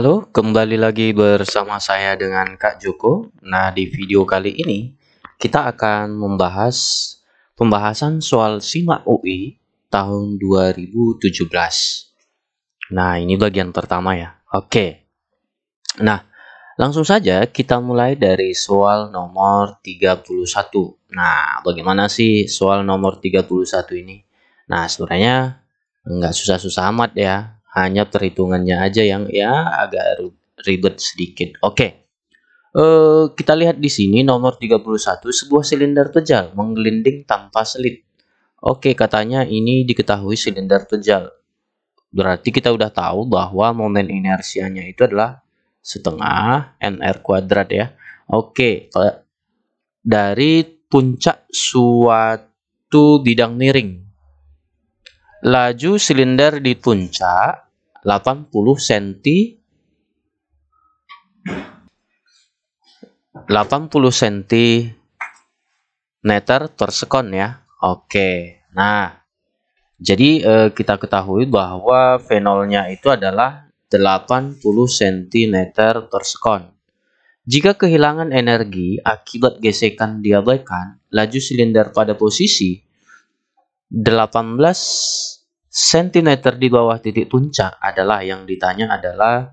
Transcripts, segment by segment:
Halo, kembali lagi bersama saya dengan Kak Joko. Nah, di video kali ini kita akan membahas pembahasan soal SIMAK UI tahun 2017. Nah, ini bagian pertama ya. Oke. Nah, langsung saja kita mulai dari soal nomor 31. Nah, bagaimana sih soal nomor 31 ini? Nah, sebenarnya nggak susah-susah amat ya hanya perhitungannya aja yang ya agak ribet sedikit. Oke. Okay. Uh, eh, kita lihat di sini nomor 31 sebuah silinder tejal menggelinding tanpa selit. Oke, okay, katanya ini diketahui silinder tejal. Berarti kita udah tahu bahwa momen inersianya itu adalah setengah nr kuadrat ya. Oke, okay. dari puncak suatu bidang miring laju silinder di puncak 80 cm 80 cm per sekon ya. Oke. Nah, jadi eh, kita ketahui bahwa fenolnya itu adalah 80 cm per sekon. Jika kehilangan energi akibat gesekan diabaikan, laju silinder pada posisi 18 cm di bawah titik puncak adalah yang ditanya adalah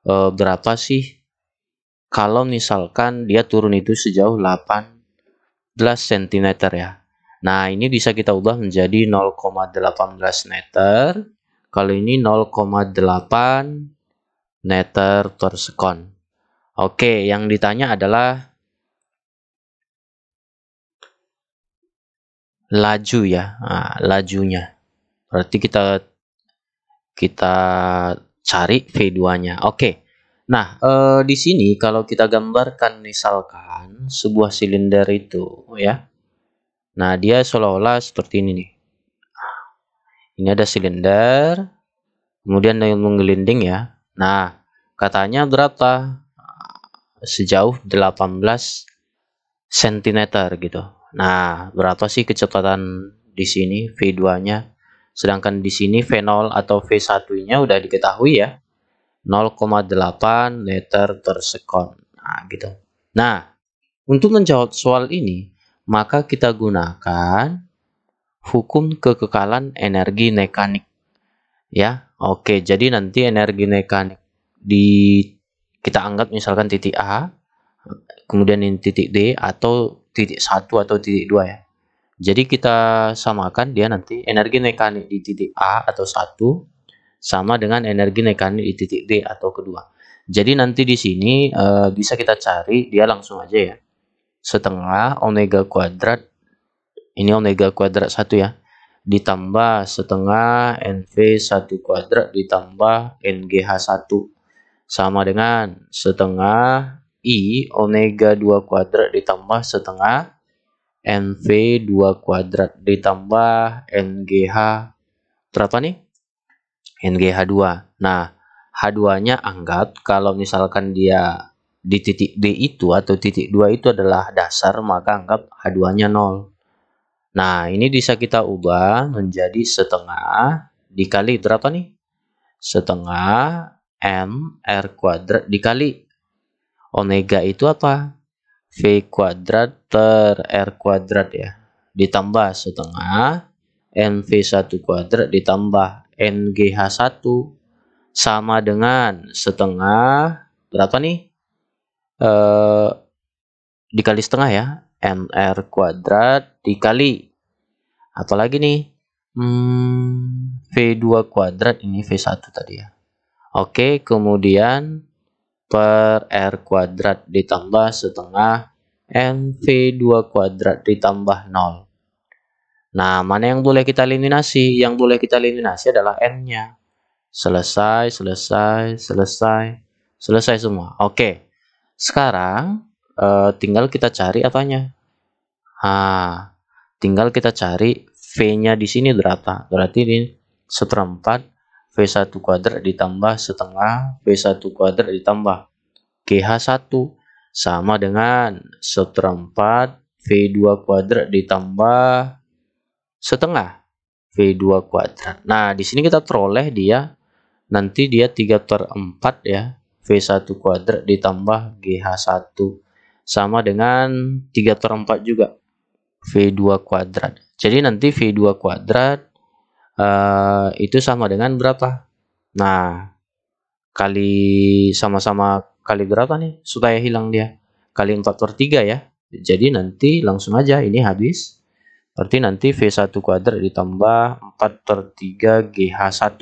e, berapa sih kalau misalkan dia turun itu sejauh 18 cm ya. Nah, ini bisa kita ubah menjadi 0,18 meter. Kali ini 0,8 meter per sekon. Oke, yang ditanya adalah laju ya nah, lajunya berarti kita kita cari V2 nya oke nah e, di sini kalau kita gambarkan misalkan sebuah silinder itu ya nah dia seolah-olah seperti ini nih ini ada silinder kemudian yang menggelinding ya nah katanya berapa sejauh 18 cm gitu Nah, berapa sih kecepatan di sini V2-nya? Sedangkan di sini V0 atau V1-nya udah diketahui ya. 0,8 meter per sekon. Nah, gitu. Nah, untuk menjawab soal ini, maka kita gunakan hukum kekekalan energi mekanik. Ya, oke. Jadi nanti energi mekanik di kita anggap misalkan titik A, kemudian ini titik D atau titik satu atau titik dua ya. Jadi kita samakan dia nanti energi mekanik di titik A atau satu sama dengan energi mekanik di titik D atau kedua. Jadi nanti di sini e, bisa kita cari dia langsung aja ya. Setengah omega kuadrat ini omega kuadrat satu ya ditambah setengah nv satu kuadrat ditambah ngh satu sama dengan setengah I omega 2 kuadrat ditambah setengah NV 2 kuadrat ditambah NGH berapa nih? NGH 2. Nah, H2-nya anggap kalau misalkan dia di titik D itu atau titik 2 itu adalah dasar, maka anggap H2-nya 0. Nah, ini bisa kita ubah menjadi setengah dikali berapa nih? Setengah M R kuadrat dikali Omega itu apa? V kuadrat per R kuadrat ya. Ditambah setengah NV1 kuadrat ditambah NGH1 sama dengan setengah berapa nih? E, dikali setengah ya. MR kuadrat dikali. atau lagi nih? Hmm, V2 kuadrat ini V1 tadi ya. Oke, kemudian per R kuadrat ditambah setengah NV2 kuadrat ditambah 0. Nah, mana yang boleh kita eliminasi? Yang boleh kita eliminasi adalah N-nya. Selesai, selesai, selesai, selesai semua. Oke, sekarang eh, tinggal kita cari apanya. Ah, tinggal kita cari V-nya di sini berapa? Berarti ini seperempat V1 kuadrat ditambah setengah V1 kuadrat ditambah GH1 sama dengan seperempat V2 kuadrat ditambah setengah V2 kuadrat. Nah, di sini kita peroleh dia nanti dia 3 per 4 ya. V1 kuadrat ditambah GH1 sama dengan 3 per 4 juga V2 kuadrat. Jadi nanti V2 kuadrat uh, itu sama dengan berapa? Nah, kali sama-sama kali berapa nih supaya hilang dia? Kali 4 per 3 ya. Jadi nanti langsung aja ini habis. Berarti nanti V1 kuadrat ditambah 4 per 3 GH1.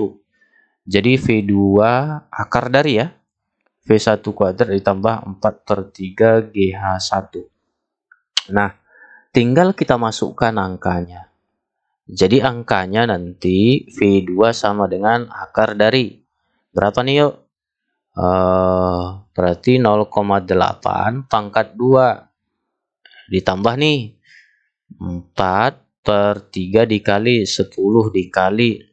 Jadi V2 akar dari ya. V1 kuadrat ditambah 4 per 3 GH1. Nah, tinggal kita masukkan angkanya. Jadi angkanya nanti V2 sama dengan akar dari berapa nih yuk? Uh, berarti 0,8 pangkat 2 ditambah nih 4 per 3 dikali 10 dikali 0,18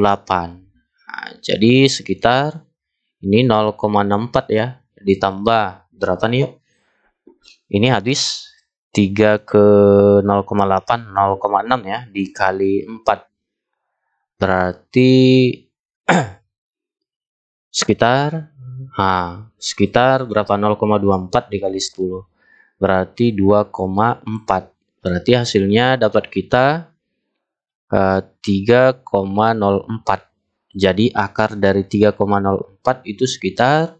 nah, jadi sekitar ini 0,64 ya ditambah berapa nih yuk? ini habis 3 ke 0,8 0,6 ya dikali 4 berarti sekitar nah, sekitar berapa 0,24 dikali 10 berarti 2,4 berarti hasilnya dapat kita uh, eh, 3,04 jadi akar dari 3,04 itu sekitar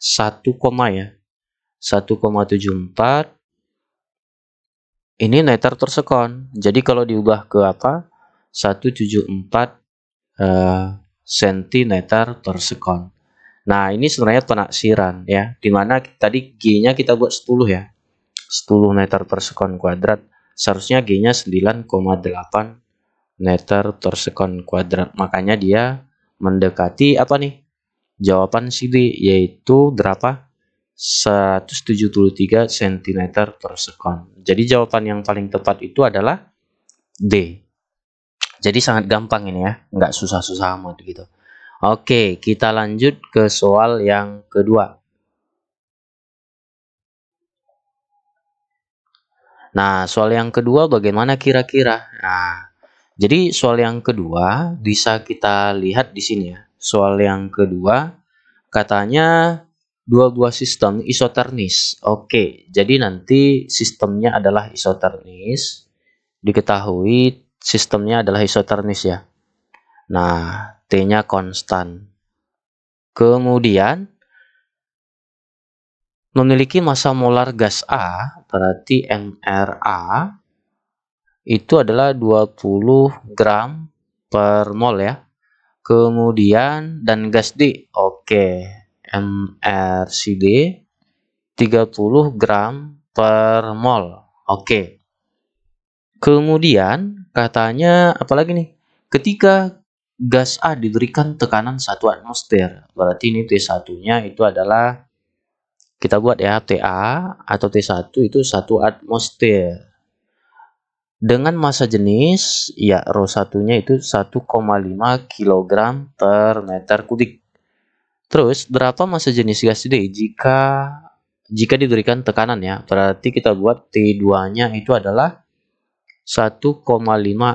1, ya 1,74 ini netter tersekon. Jadi kalau diubah ke apa? 174 uh, cm tersekon. Nah, ini sebenarnya penaksiran ya. Dimana tadi G-nya kita buat 10 ya. 10 meter persekon kuadrat. Seharusnya G-nya 9,8 meter persekon kuadrat. Makanya dia mendekati apa nih? Jawaban CD yaitu berapa? 173 cm per sekon. Jadi jawaban yang paling tepat itu adalah D. Jadi sangat gampang ini ya, nggak susah-susah amat gitu. Oke, kita lanjut ke soal yang kedua. Nah, soal yang kedua bagaimana kira-kira? Nah, jadi soal yang kedua bisa kita lihat di sini ya. Soal yang kedua katanya dua-dua sistem isoternis. Oke, jadi nanti sistemnya adalah isoternis. Diketahui sistemnya adalah isoternis ya. Nah, T-nya konstan. Kemudian, memiliki massa molar gas A, berarti MRA, itu adalah 20 gram per mol ya. Kemudian, dan gas D, oke, MRCD 30 gram per mol. Oke. Kemudian katanya apalagi nih? Ketika gas A diberikan tekanan 1 atmosfer, berarti ini T1-nya itu adalah kita buat ya TA atau T1 itu 1 atmosfer. Dengan massa jenis, ya rho satunya itu 1,5 kg per meter kubik. Terus berapa masa jenis gas D jika jika diberikan tekanan ya. Berarti kita buat T2-nya itu adalah 1,5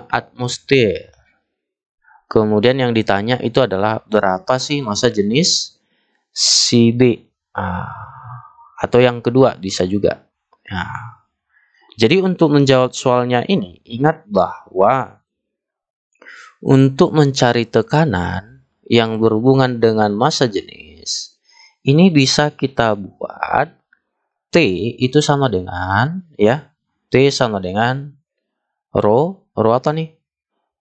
atmosfer. Kemudian yang ditanya itu adalah berapa sih masa jenis si ah, atau yang kedua bisa juga. Nah, jadi untuk menjawab soalnya ini, ingat bahwa untuk mencari tekanan yang berhubungan dengan masa jenis, ini bisa kita buat T itu sama dengan, ya, T sama dengan Rho, Rho apa nih?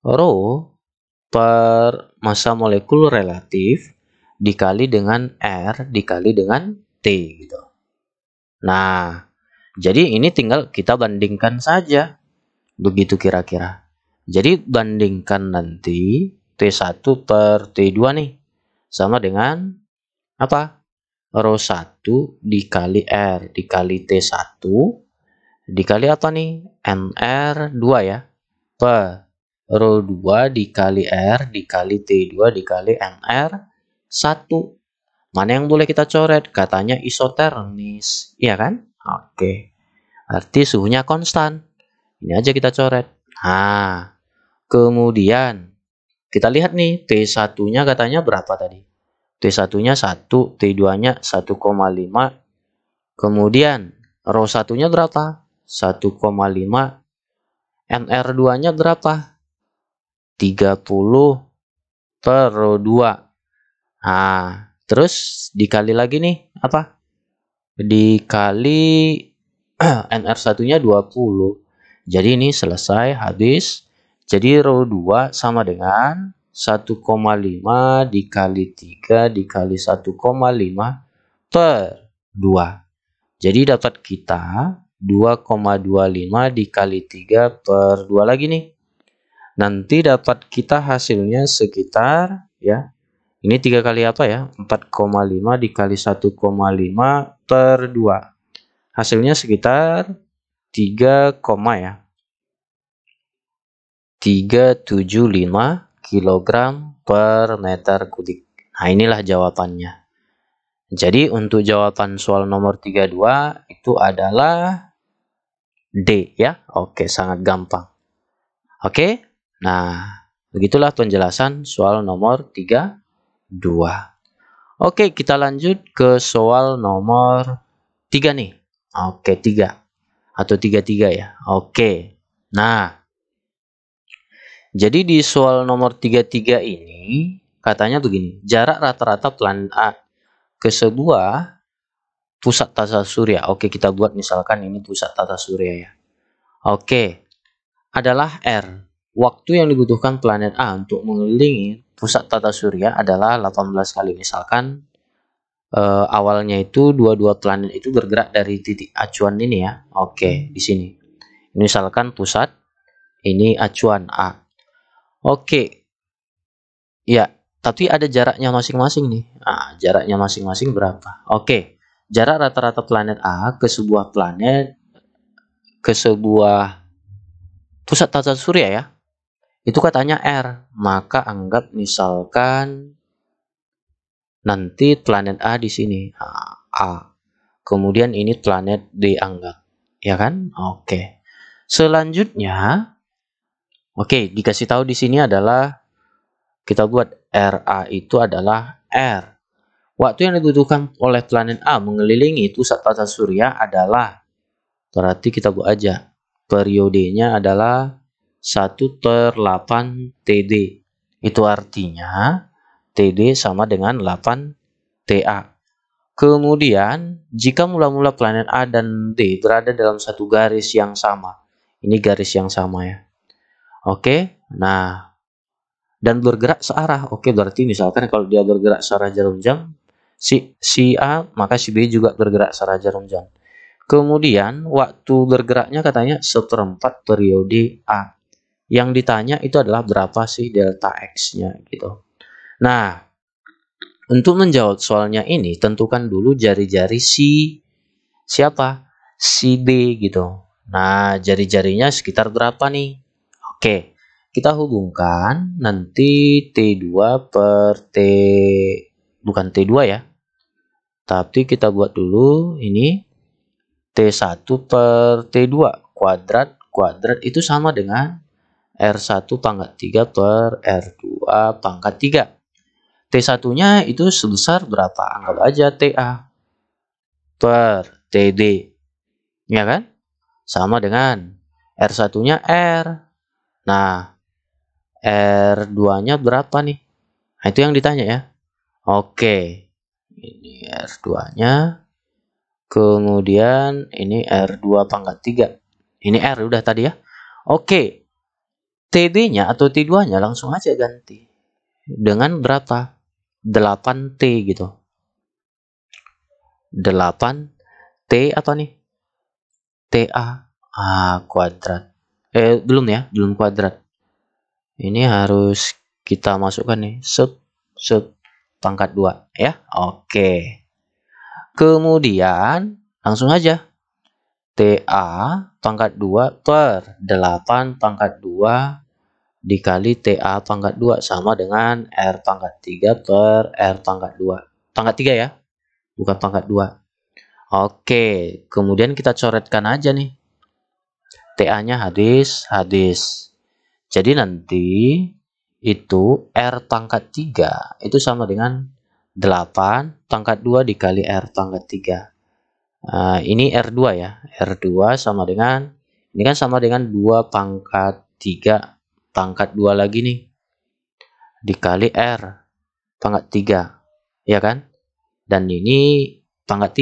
Rho per masa molekul relatif dikali dengan R dikali dengan T gitu. Nah, jadi ini tinggal kita bandingkan saja. Begitu kira-kira. Jadi bandingkan nanti T1 per T2 nih. Sama dengan apa? Rho 1 dikali R dikali T1 dikali apa nih? NR2 ya. Per Rho 2 dikali R dikali T2 dikali NR1. Mana yang boleh kita coret? Katanya isotermis. Iya kan? Oke. Arti suhunya konstan. Ini aja kita coret. Nah, kemudian kita lihat nih, T1-nya katanya berapa tadi? T1-nya 1, T2-nya 1,5. Kemudian, row 1-nya berapa? 1,5. NR2-nya berapa? 30 per 2. Nah, terus dikali lagi nih, apa? Dikali NR1-nya 20. Jadi ini selesai, habis. Jadi rho 2 sama dengan 1,5 dikali 3 dikali 1,5 per 2. Jadi dapat kita 2,25 dikali 3 per 2 lagi nih. Nanti dapat kita hasilnya sekitar ya. Ini 3 kali apa ya? 4,5 dikali 1,5 per 2. Hasilnya sekitar 3, ya. 375 kg per meter kubik. Nah, inilah jawabannya. Jadi, untuk jawaban soal nomor 32 itu adalah D ya. Oke, sangat gampang. Oke. Nah, begitulah penjelasan soal nomor 32. Oke, kita lanjut ke soal nomor 3 nih. Oke, 3. Atau 33 ya. Oke. Nah, jadi di soal nomor 33 ini katanya begini, jarak rata-rata plan A ke sebuah pusat tata surya. Oke, kita buat misalkan ini pusat tata surya ya. Oke. Adalah R. Waktu yang dibutuhkan planet A untuk mengelilingi pusat tata surya adalah 18 kali misalkan eh, awalnya itu dua-dua planet itu bergerak dari titik acuan ini ya. Oke, di sini. Misalkan pusat ini acuan A Oke. Ya, tapi ada jaraknya masing-masing nih. Ah, jaraknya masing-masing berapa? Oke. Jarak rata-rata planet A ke sebuah planet ke sebuah pusat tata surya ya. Itu katanya R. Maka anggap misalkan nanti planet A di sini. Ah, A. Kemudian ini planet D anggap. Ya kan? Oke. Selanjutnya Oke, dikasih tahu di sini adalah kita buat RA itu adalah R. Waktu yang dibutuhkan oleh planet A mengelilingi pusat tata surya adalah berarti kita buat aja periodenya adalah 1 per 8 TD. Itu artinya TD sama dengan 8 TA. Kemudian, jika mula-mula planet A dan D berada dalam satu garis yang sama, ini garis yang sama ya, Oke, nah dan bergerak searah. Oke, berarti misalkan kalau dia bergerak searah jarum jam, si, si A maka si B juga bergerak searah jarum jam. Kemudian waktu bergeraknya katanya seperempat periode A. Yang ditanya itu adalah berapa sih delta X-nya gitu. Nah, untuk menjawab soalnya ini tentukan dulu jari-jari si siapa? Si B gitu. Nah, jari-jarinya sekitar berapa nih? Oke, kita hubungkan nanti T2 per T, bukan T2 ya. Tapi kita buat dulu ini T1 per T2 kuadrat kuadrat itu sama dengan R1 pangkat 3 per R2 pangkat 3. T1-nya itu sebesar berapa? Anggap aja TA per TD. Ya kan? Sama dengan R1-nya R Nah, R2-nya berapa nih? Nah, itu yang ditanya ya. Oke. Ini R2-nya. Kemudian ini R2 pangkat 3. Ini R udah tadi ya. Oke. TD-nya atau T2-nya langsung aja ganti. Dengan berapa? 8T gitu. 8T apa nih? TA Ah, kuadrat eh belum ya belum kuadrat ini harus kita masukkan nih sub sub pangkat 2 ya oke kemudian langsung aja TA pangkat 2 per 8 pangkat 2 dikali TA pangkat 2 sama dengan R pangkat 3 per R pangkat 2 pangkat 3 ya bukan pangkat 2 Oke, kemudian kita coretkan aja nih. TA-nya hadis, hadis. Jadi nanti itu R pangkat 3 itu sama dengan 8 pangkat 2 dikali R pangkat 3. Uh, ah, ini R2 ya. R2 sama dengan, ini kan sama dengan 2 pangkat 3 pangkat 2 lagi nih. Dikali R pangkat 3. Ya kan? Dan ini pangkat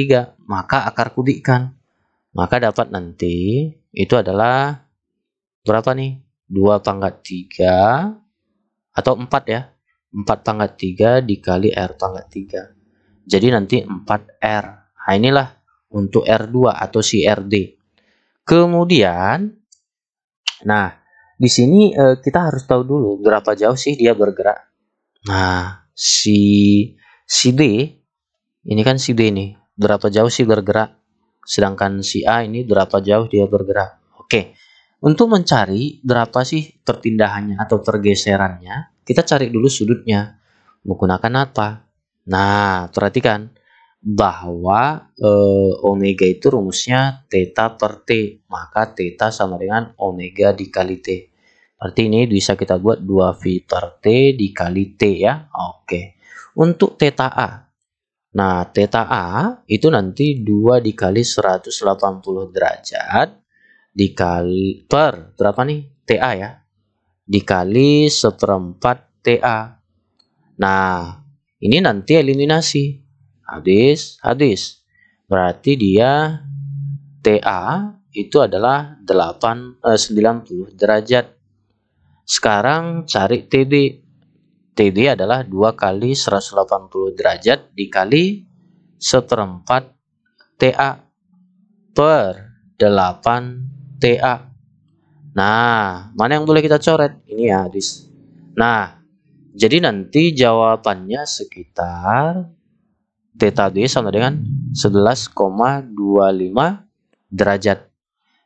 3. Maka akar kubik kan. Maka dapat nanti itu adalah berapa nih? 2 pangkat 3 atau 4 ya. 4 pangkat 3 dikali R pangkat 3. Jadi nanti 4R. Nah inilah untuk R2 atau CRD. Kemudian, nah di sini eh, kita harus tahu dulu berapa jauh sih dia bergerak. Nah, si si D ini kan si D ini, berapa jauh sih bergerak? sedangkan si A ini berapa jauh dia bergerak. Oke, untuk mencari berapa sih perpindahannya atau pergeserannya, kita cari dulu sudutnya menggunakan apa. Nah, perhatikan bahwa e, omega itu rumusnya theta per t, maka theta sama dengan omega dikali t. Berarti ini bisa kita buat 2 v per t dikali t ya. Oke. Untuk theta a, Nah, theta A itu nanti 2 dikali 180 derajat dikali per berapa nih? TA ya. Dikali seperempat TA. Nah, ini nanti eliminasi. Habis, habis. Berarti dia TA itu adalah 8 eh, 90 derajat. Sekarang cari TB. TD adalah 2 kali 180 derajat dikali seperempat TA per 8 TA. Nah, mana yang boleh kita coret? Ini ya, adis. Nah, jadi nanti jawabannya sekitar T D sama dengan 11,25 derajat.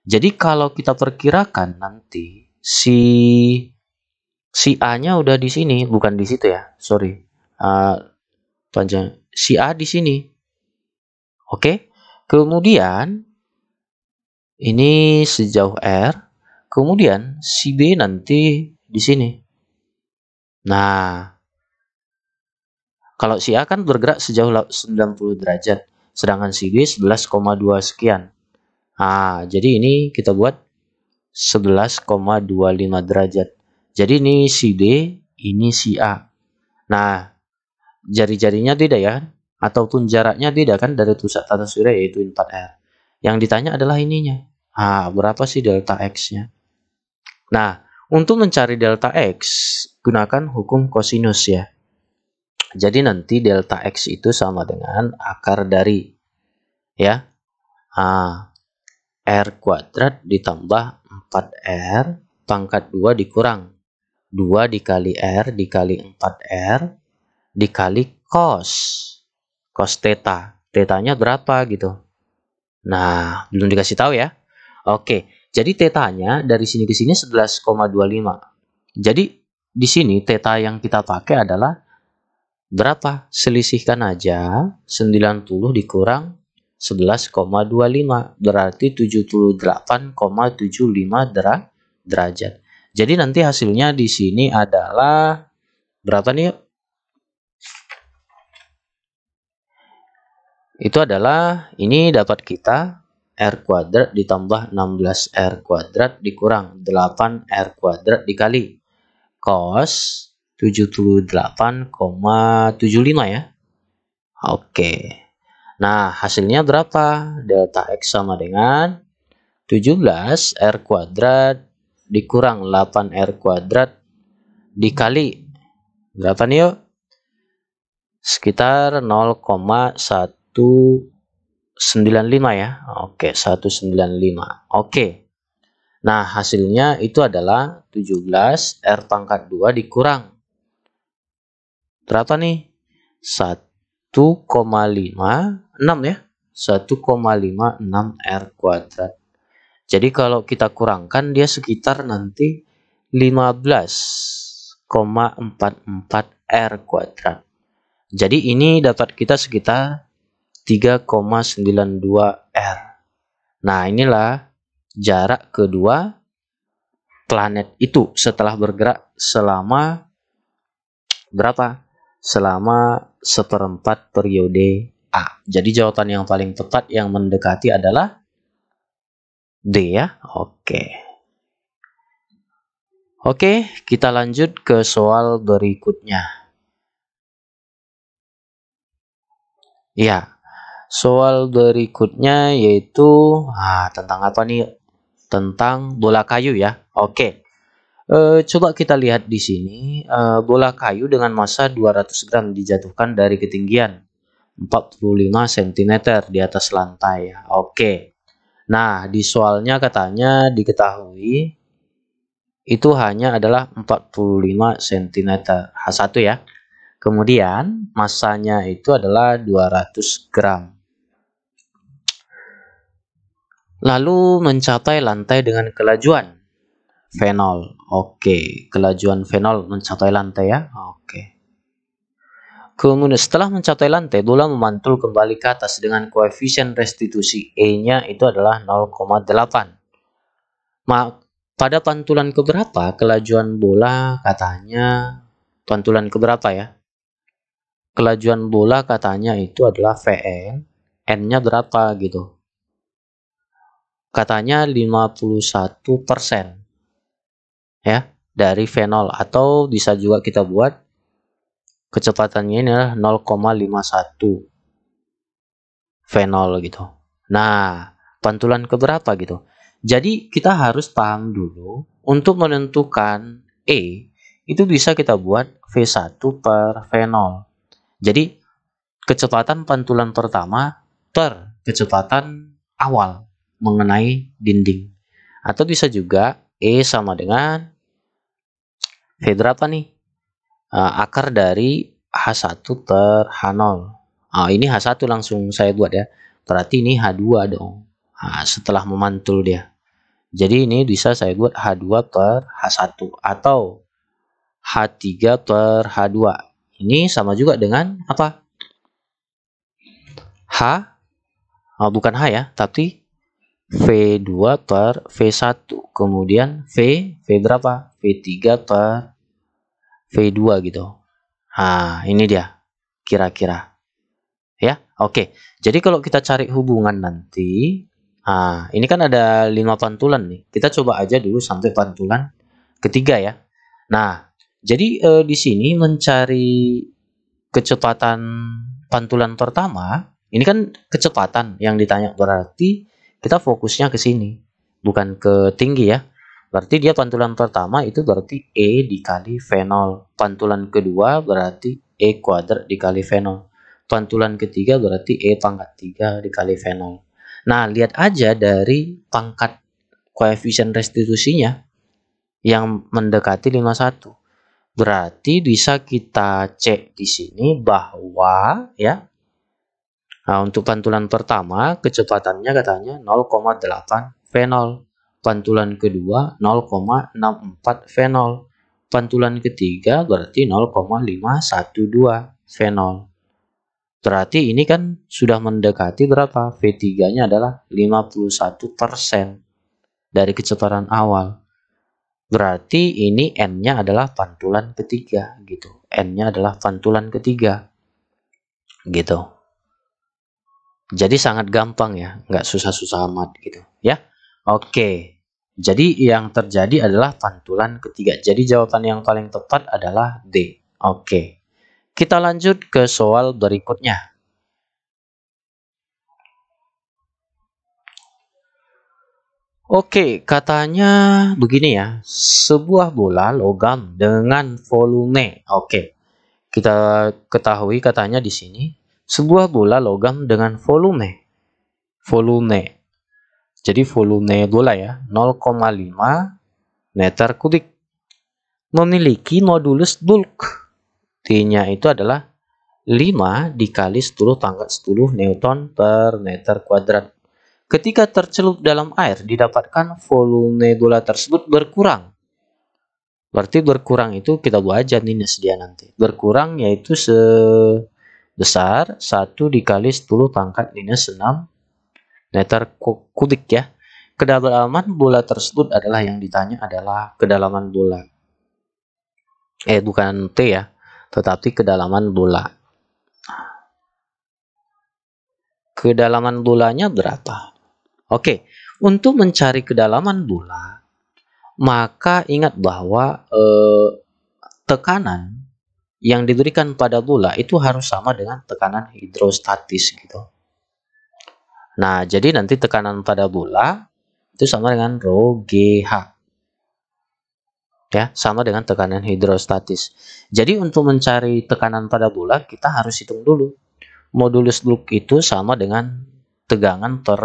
Jadi kalau kita perkirakan nanti si si A-nya udah di sini, bukan di situ ya. Sorry. Uh, panjang. Si A di sini. Oke. Okay? Kemudian ini sejauh R. Kemudian si B nanti di sini. Nah, kalau si A kan bergerak sejauh 90 derajat, sedangkan si B 11,2 sekian. Ah, jadi ini kita buat 11,25 derajat. Jadi ini si D, ini si A. Nah, jari-jarinya tidak ya, ataupun jaraknya tidak kan dari pusat tata surya yaitu 4R. Yang ditanya adalah ininya. Ah, berapa sih delta X-nya? Nah, untuk mencari delta X, gunakan hukum kosinus ya. Jadi nanti delta X itu sama dengan akar dari ya ah, R kuadrat ditambah 4R pangkat 2 dikurang 2 dikali R dikali 4R dikali cos. Cos theta. Tetanya berapa gitu. Nah, belum dikasih tahu ya. Oke, jadi tetanya dari sini ke sini 11,25. Jadi di sini teta yang kita pakai adalah berapa? Selisihkan aja 90 dikurang 11,25 berarti 78,75 derajat. Jadi nanti hasilnya di sini adalah berapa nih? Itu adalah ini dapat kita R kuadrat ditambah 16R kuadrat dikurang 8R kuadrat dikali cos 78,75 ya. Oke. Nah, hasilnya berapa? Delta X sama dengan 17R kuadrat dikurang 8R kuadrat dikali berapa nih yuk? Sekitar 0,195 ya. Oke, 195. Oke. Nah, hasilnya itu adalah 17 R pangkat 2 dikurang. Berapa nih? 1,56 ya. 1,56 R kuadrat jadi kalau kita kurangkan dia sekitar nanti 15,44 R kuadrat. Jadi ini dapat kita sekitar 3,92 R. Nah inilah jarak kedua planet itu setelah bergerak selama berapa? Selama seperempat periode A. Jadi jawaban yang paling tepat yang mendekati adalah D ya. Oke. Oke, kita lanjut ke soal berikutnya. Ya. Soal berikutnya yaitu ah, tentang apa nih? Tentang bola kayu ya. Oke. E, coba kita lihat di sini e, bola kayu dengan massa 200 gram dijatuhkan dari ketinggian 45 cm di atas lantai. Oke. Nah, di soalnya katanya diketahui itu hanya adalah 45 cm H1 ya. Kemudian masanya itu adalah 200 gram. Lalu mencapai lantai dengan kelajuan fenol. Oke, kelajuan fenol mencapai lantai ya. Oke. Kemudian setelah mencapai lantai, bola memantul kembali ke atas dengan koefisien restitusi E-nya itu adalah 0,8. Pada pantulan keberapa kelajuan bola katanya, pantulan keberapa ya? Kelajuan bola katanya itu adalah VN, N-nya berapa gitu. Katanya 51% ya dari V0 atau bisa juga kita buat kecepatannya ini adalah 0,51 fenol gitu. Nah, pantulan keberapa gitu. Jadi kita harus paham dulu untuk menentukan E itu bisa kita buat V1 per v0. Jadi kecepatan pantulan pertama per kecepatan awal mengenai dinding. Atau bisa juga E sama dengan V berapa nih? uh, akar dari H1 ter H0 uh, ah, ini H1 langsung saya buat ya berarti ini H2 dong uh, setelah memantul dia jadi ini bisa saya buat H2 per H1 atau H3 per H2 ini sama juga dengan apa H uh, bukan H ya tapi V2 per V1 kemudian V V berapa V3 per V2 gitu. ah ini dia kira-kira. Ya, oke. Jadi kalau kita cari hubungan nanti, ah ini kan ada lima pantulan nih. Kita coba aja dulu sampai pantulan ketiga ya. Nah, jadi eh, di sini mencari kecepatan pantulan pertama, ini kan kecepatan yang ditanya berarti kita fokusnya ke sini, bukan ke tinggi ya. Berarti dia pantulan pertama itu berarti E dikali fenol. Pantulan kedua berarti E kuadrat dikali fenol. Pantulan ketiga berarti E pangkat 3 dikali fenol. Nah, lihat aja dari pangkat koefisien restitusinya yang mendekati 51. Berarti bisa kita cek di sini bahwa ya Nah, untuk pantulan pertama kecepatannya katanya 0,8 V0 pantulan kedua 0,64 fenol. Pantulan ketiga berarti 0,512 fenol. Berarti ini kan sudah mendekati berapa? V3-nya adalah 51% dari kecepatan awal. Berarti ini N-nya adalah pantulan ketiga gitu. N-nya adalah pantulan ketiga gitu. Jadi sangat gampang ya, nggak susah-susah amat gitu ya. Oke. Okay. Jadi yang terjadi adalah pantulan ketiga. Jadi jawaban yang paling tepat adalah D. Oke. Kita lanjut ke soal berikutnya. Oke, katanya begini ya. Sebuah bola logam dengan volume. Oke. Kita ketahui katanya di sini sebuah bola logam dengan volume. Volume jadi volume bola ya 0,5 meter kubik. Memiliki modulus bulk. T-nya itu adalah 5 dikali 10 pangkat 10 newton per meter kuadrat. Ketika tercelup dalam air, didapatkan volume bola tersebut berkurang. Berarti berkurang itu kita buat aja minus dia nanti. Berkurang yaitu sebesar 1 dikali 10 pangkat minus 6 Letter kubik ya. Kedalaman bola tersebut adalah yang ditanya adalah kedalaman bola. Eh bukan T ya, tetapi kedalaman bola. Kedalaman bolanya berapa? Oke, untuk mencari kedalaman bola, maka ingat bahwa eh, tekanan yang diberikan pada bola itu harus sama dengan tekanan hidrostatis gitu. Nah, jadi nanti tekanan pada bola itu sama dengan rho GH. Ya, sama dengan tekanan hidrostatis. Jadi untuk mencari tekanan pada bola, kita harus hitung dulu. Modulus bulk itu sama dengan tegangan per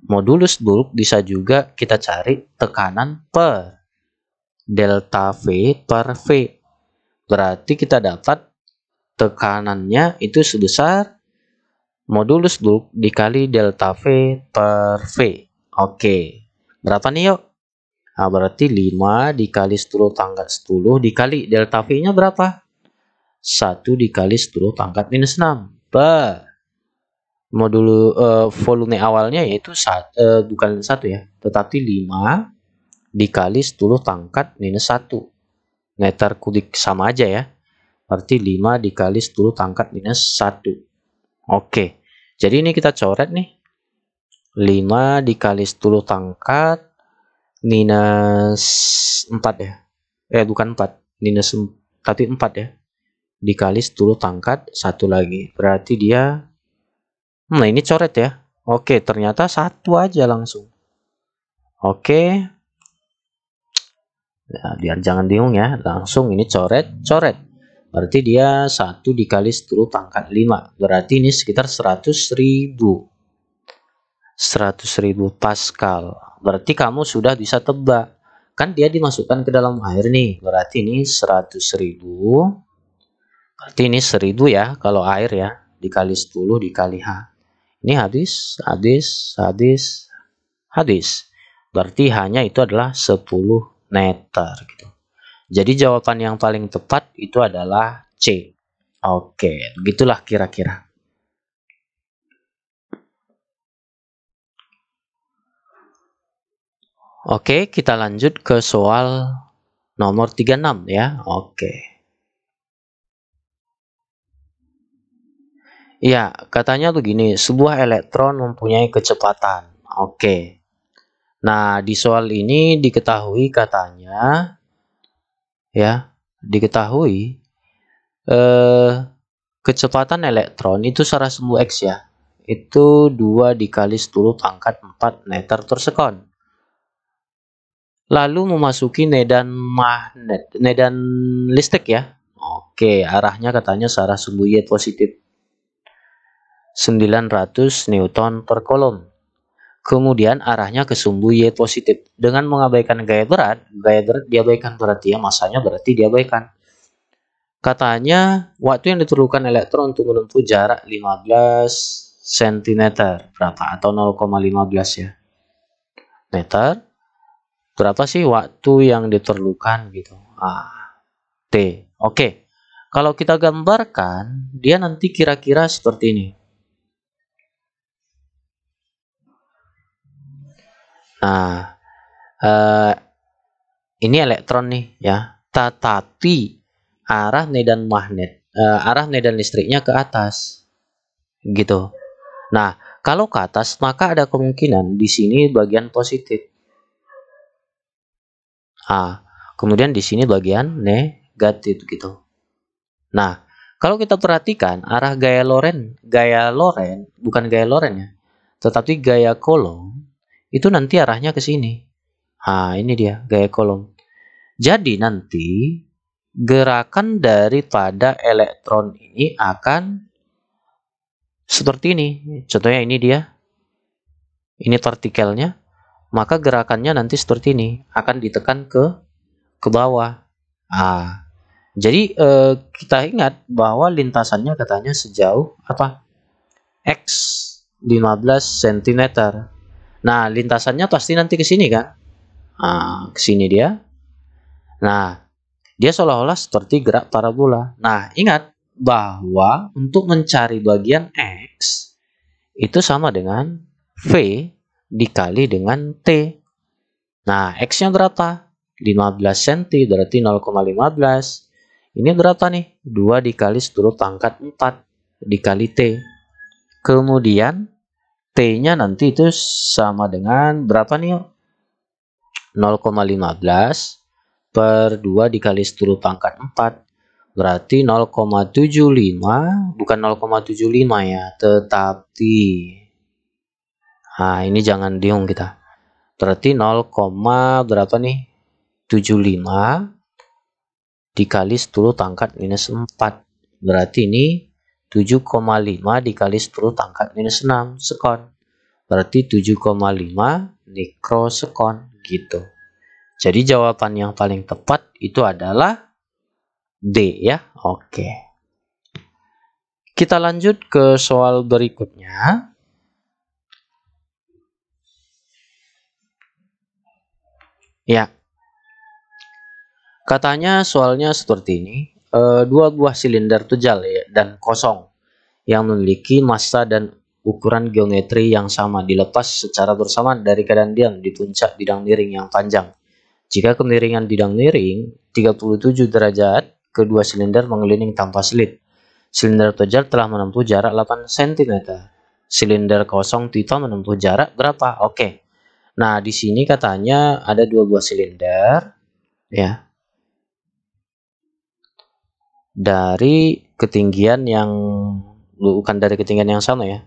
Modulus bulk bisa juga kita cari tekanan per delta V per V. Berarti kita dapat tekanannya itu sebesar Modulus Gluck dikali delta V per V. Oke. Berapa nih yuk? Nah, berarti 5 dikali 10 tangkat 10 dikali delta V-nya berapa? 1 dikali 10 pangkat minus 6 per modulu uh, volume awalnya yaitu sat, uh, bukan 1 ya, tetapi 5 dikali 10 pangkat minus 1 meter kubik sama aja ya. Berarti 5 dikali 10 pangkat minus 1. Oke. Okay. Jadi ini kita coret nih. 5 dikali 10 pangkat minus 4 ya. Eh bukan 4, minus tapi 4 ya. Dikali 10 pangkat satu lagi. Berarti dia Nah, ini coret ya. Oke, ternyata satu aja langsung. Oke. Nah, biar jangan bingung ya. Langsung ini coret, coret. Berarti dia 1 dikali 10 pangkat 5. Berarti ini sekitar 100.000. ribu. 100 ribu Pascal. Berarti kamu sudah bisa tebak. Kan dia dimasukkan ke dalam air nih. Berarti ini 100 ribu. Berarti ini 1000 ya kalau air ya. Dikali 10 dikali H. Ini habis, habis, habis, habis. Berarti hanya itu adalah 10 meter gitu. Jadi jawaban yang paling tepat itu adalah C. Oke, begitulah kira-kira. Oke, kita lanjut ke soal nomor 36 ya. Oke. Ya, katanya tuh gini, sebuah elektron mempunyai kecepatan. Oke. Nah, di soal ini diketahui katanya ya diketahui eh, kecepatan elektron itu secara semu X ya itu 2 dikali 10 pangkat 4 meter persekon lalu memasuki medan magnet medan listrik ya Oke arahnya katanya secara semu Y positif 900 Newton per kolom kemudian arahnya ke sumbu Y positif. Dengan mengabaikan gaya berat, gaya berat diabaikan berarti ya masanya berarti diabaikan. Katanya waktu yang diperlukan elektron untuk menempuh jarak 15 cm berapa atau 0,15 ya meter berapa sih waktu yang diperlukan gitu ah, T oke okay. kalau kita gambarkan dia nanti kira-kira seperti ini Nah, eh, ini elektron nih ya, tetapi arah medan magnet, eh, arah medan listriknya ke atas, gitu. Nah, kalau ke atas maka ada kemungkinan di sini bagian positif. Ah, kemudian di sini bagian negatif gitu. Nah, kalau kita perhatikan arah gaya Loren, gaya Loren bukan gaya Loren ya, tetapi gaya kolom itu nanti arahnya ke sini. Nah, ini dia gaya kolom. Jadi nanti gerakan daripada elektron ini akan seperti ini. Contohnya ini dia. Ini partikelnya. Maka gerakannya nanti seperti ini, akan ditekan ke ke bawah. Ah. Jadi eh, kita ingat bahwa lintasannya katanya sejauh apa? X 15 cm. Nah, lintasannya pasti nanti ke sini kan? Nah, ke sini dia. Nah, dia seolah-olah seperti gerak parabola. Nah, ingat bahwa untuk mencari bagian X itu sama dengan V dikali dengan T. Nah, X-nya berapa? 15 cm berarti 0,15. Ini berapa nih. 2 dikali seluruh pangkat 4 dikali T. Kemudian T-nya nanti itu sama dengan berapa nih? 0,15 per 2 dikali 10 pangkat 4 berarti 0,75 bukan 0,75 ya tetapi nah ini jangan diung kita berarti 0, berapa nih 75 dikali 10 pangkat minus 4 berarti ini 7,5 dikali 10 pangkat minus 6 sekon. Berarti 7,5 mikrosekon gitu. Jadi jawaban yang paling tepat itu adalah D ya. Oke. Kita lanjut ke soal berikutnya. Ya. Katanya soalnya seperti ini uh, dua buah silinder tujal ya, dan kosong yang memiliki massa dan ukuran geometri yang sama dilepas secara bersamaan dari keadaan diam di puncak bidang miring yang panjang. Jika kemiringan bidang miring 37 derajat, kedua silinder mengeliling tanpa selit. Silinder tujal telah menempuh jarak 8 cm. Silinder kosong Tito menempuh jarak berapa? Oke. Nah, di sini katanya ada dua buah silinder ya dari ketinggian yang bukan dari ketinggian yang sama ya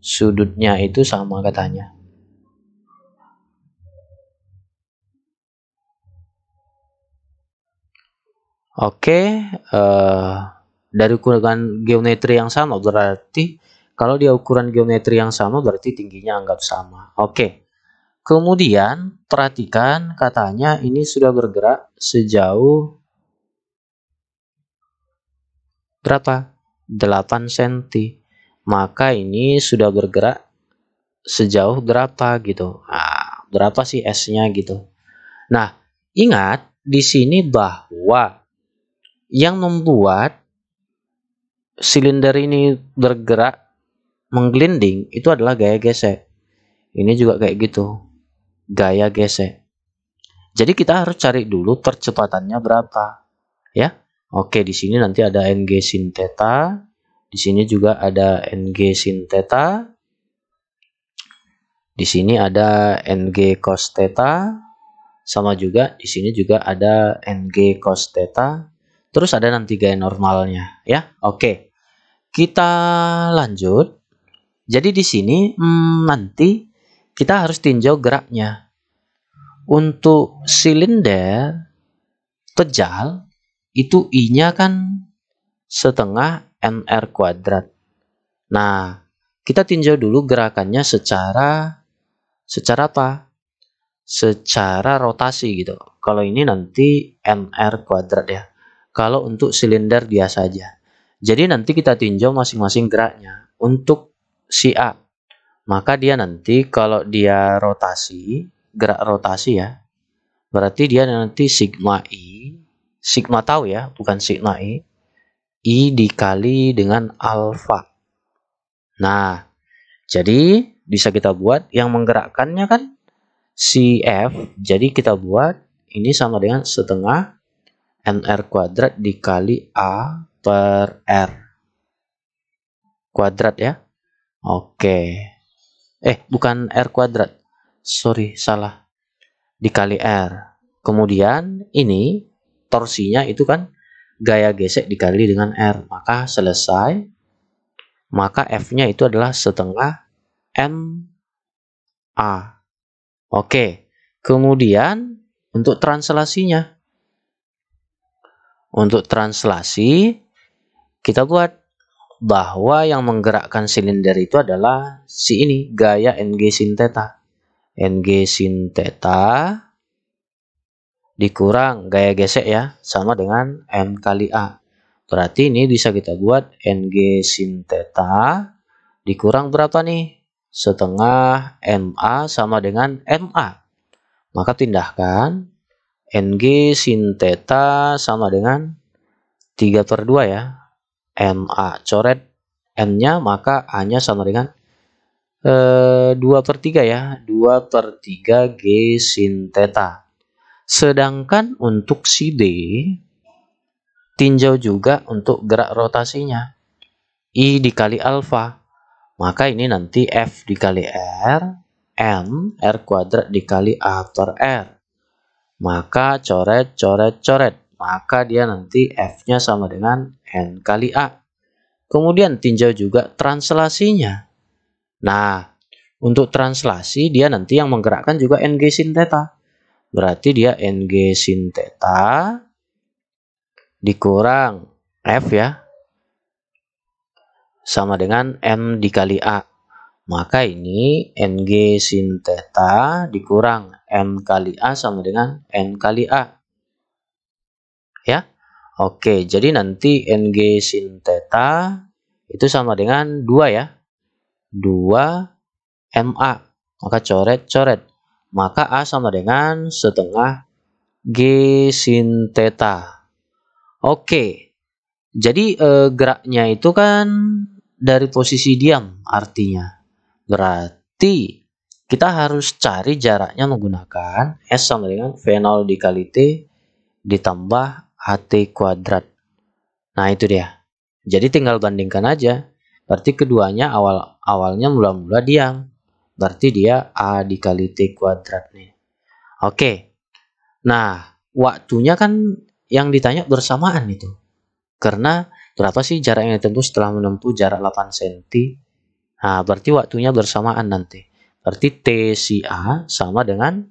sudutnya itu sama katanya Oke, okay, uh, eh, dari ukuran geometri yang sama berarti kalau dia ukuran geometri yang sama berarti tingginya anggap sama. Oke, kemudian perhatikan katanya ini sudah bergerak sejauh berapa? 8 cm. Maka ini sudah bergerak sejauh berapa gitu. Nah, berapa sih S-nya gitu. Nah, ingat di sini bahwa yang membuat silinder ini bergerak menggelinding itu adalah gaya gesek. Ini juga kayak gitu. Gaya gesek. Jadi kita harus cari dulu percepatannya berapa, ya. Oke, di sini nanti ada NG sin theta. Di sini juga ada NG sin theta. Di sini ada NG cos theta. Sama juga di sini juga ada NG cos theta. Terus ada nanti gaya normalnya ya. Oke. Kita lanjut. Jadi di sini hmm, nanti kita harus tinjau geraknya. Untuk silinder tejal itu I-nya kan setengah NR kuadrat. Nah, kita tinjau dulu gerakannya secara secara apa? Secara rotasi gitu. Kalau ini nanti NR kuadrat ya. Kalau untuk silinder dia saja. Jadi nanti kita tinjau masing-masing geraknya. Untuk si A, maka dia nanti kalau dia rotasi, gerak rotasi ya, berarti dia nanti sigma I sigma tau ya, bukan sigma i. I dikali dengan alfa. Nah, jadi bisa kita buat yang menggerakkannya kan CF. Jadi kita buat ini sama dengan setengah NR kuadrat dikali A per R. Kuadrat ya. Oke. Eh, bukan R kuadrat. Sorry, salah. Dikali R. Kemudian ini torsinya itu kan gaya gesek dikali dengan R. Maka selesai. Maka F-nya itu adalah setengah M A. Oke. Kemudian untuk translasinya. Untuk translasi kita buat bahwa yang menggerakkan silinder itu adalah si ini gaya NG sin theta. NG sin theta dikurang gaya gesek ya sama dengan n kali a berarti ini bisa kita buat ng sin theta dikurang berapa nih setengah ma sama dengan ma maka pindahkan ng sin theta sama dengan 3 per 2 ya ma coret n nya maka a nya sama dengan eh, 2 per 3 ya 2 per 3 g sin theta Sedangkan untuk si D, tinjau juga untuk gerak rotasinya. I dikali alfa. Maka ini nanti F dikali R, M, R kuadrat dikali A per R. Maka coret, coret, coret. Maka dia nanti F-nya sama dengan N kali A. Kemudian tinjau juga translasinya. Nah, untuk translasi dia nanti yang menggerakkan juga NG sin theta. Berarti dia NG sin theta dikurang F ya. Sama dengan N dikali A. Maka ini NG sin theta dikurang N kali A sama dengan N kali A. Ya. Oke, jadi nanti NG sin theta itu sama dengan 2 ya. 2 MA. Maka coret-coret maka A sama dengan setengah G sin theta. Oke, jadi e, geraknya itu kan dari posisi diam artinya. Berarti kita harus cari jaraknya menggunakan S sama dengan V0 dikali T ditambah at kuadrat. Nah itu dia. Jadi tinggal bandingkan aja. Berarti keduanya awal awalnya mula-mula diam. Berarti dia A dikali T kuadrat nih. Oke. Nah, waktunya kan yang ditanya bersamaan itu. Karena berapa sih jarak yang ditempuh setelah menempuh jarak 8 cm? Nah, berarti waktunya bersamaan nanti. Berarti T si A sama dengan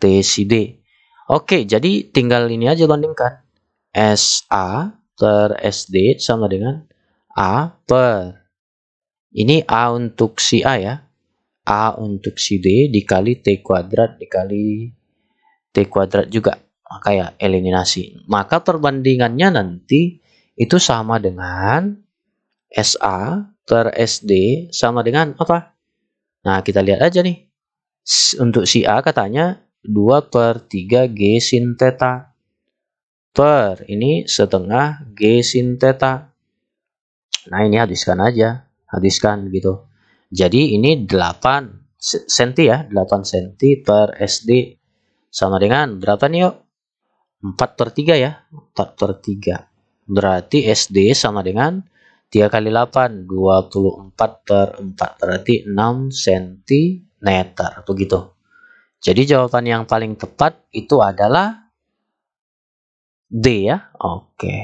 T si D. Oke, jadi tinggal ini aja bandingkan. s SA per d sama dengan A per. Ini A untuk si A ya. A untuk si D dikali T kuadrat dikali T kuadrat juga. Maka ya eliminasi. Maka perbandingannya nanti itu sama dengan SA ter SD sama dengan apa? Nah kita lihat aja nih. Untuk si A katanya 2 per 3 G sin theta per ini setengah G sin theta. Nah ini habiskan aja, habiskan gitu. Jadi ini 8 cm ya, 8 cm per SD sama dengan berapa nih yuk? 4 per 3 ya, 4 per 3. Berarti SD sama dengan 3 kali 8, 24 per 4, berarti 6 cm, begitu. Jadi jawaban yang paling tepat itu adalah D ya, oke.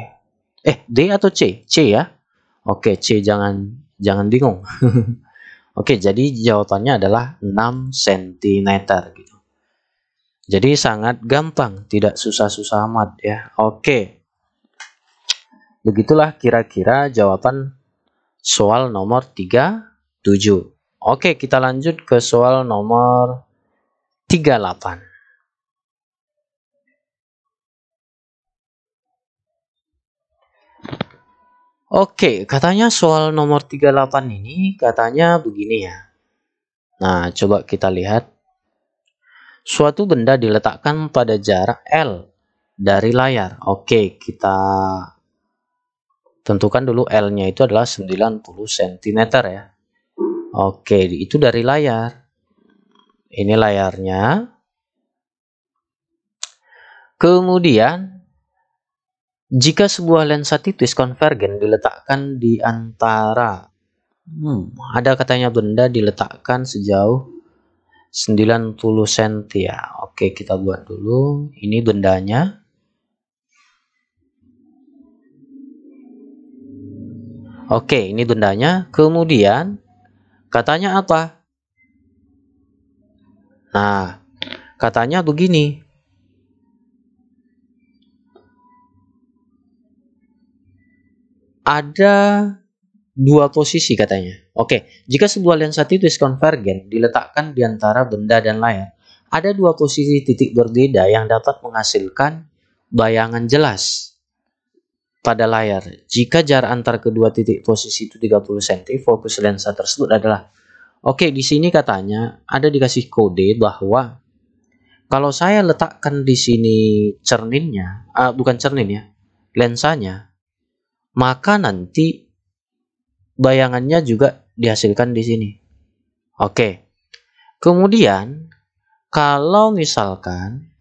Eh, D atau C? C ya? Oke, C jangan jangan bingung. Oke, jadi jawabannya adalah 6 cm gitu. Jadi sangat gampang, tidak susah-susah amat ya. Oke. Begitulah kira-kira jawaban soal nomor 37. Oke, kita lanjut ke soal nomor 38. Oke, katanya soal nomor 38 ini katanya begini ya. Nah, coba kita lihat. Suatu benda diletakkan pada jarak L dari layar. Oke, kita tentukan dulu L-nya itu adalah 90 cm ya. Oke, itu dari layar. Ini layarnya. Kemudian jika sebuah lensa titis konvergen diletakkan di antara hmm, ada katanya benda diletakkan sejauh 90 cm ya. Oke, kita buat dulu. Ini bendanya. Oke, ini bendanya. Kemudian katanya apa? Nah, katanya begini. ada dua posisi katanya. Oke, jika sebuah lensa titus konvergen diletakkan di antara benda dan layar, ada dua posisi titik berbeda yang dapat menghasilkan bayangan jelas pada layar. Jika jarak antar kedua titik posisi itu 30 cm, fokus lensa tersebut adalah Oke, di sini katanya ada dikasih kode bahwa kalau saya letakkan di sini cerminnya, uh, ah, bukan cermin ya, lensanya, maka nanti bayangannya juga dihasilkan di sini. Oke. Kemudian kalau misalkan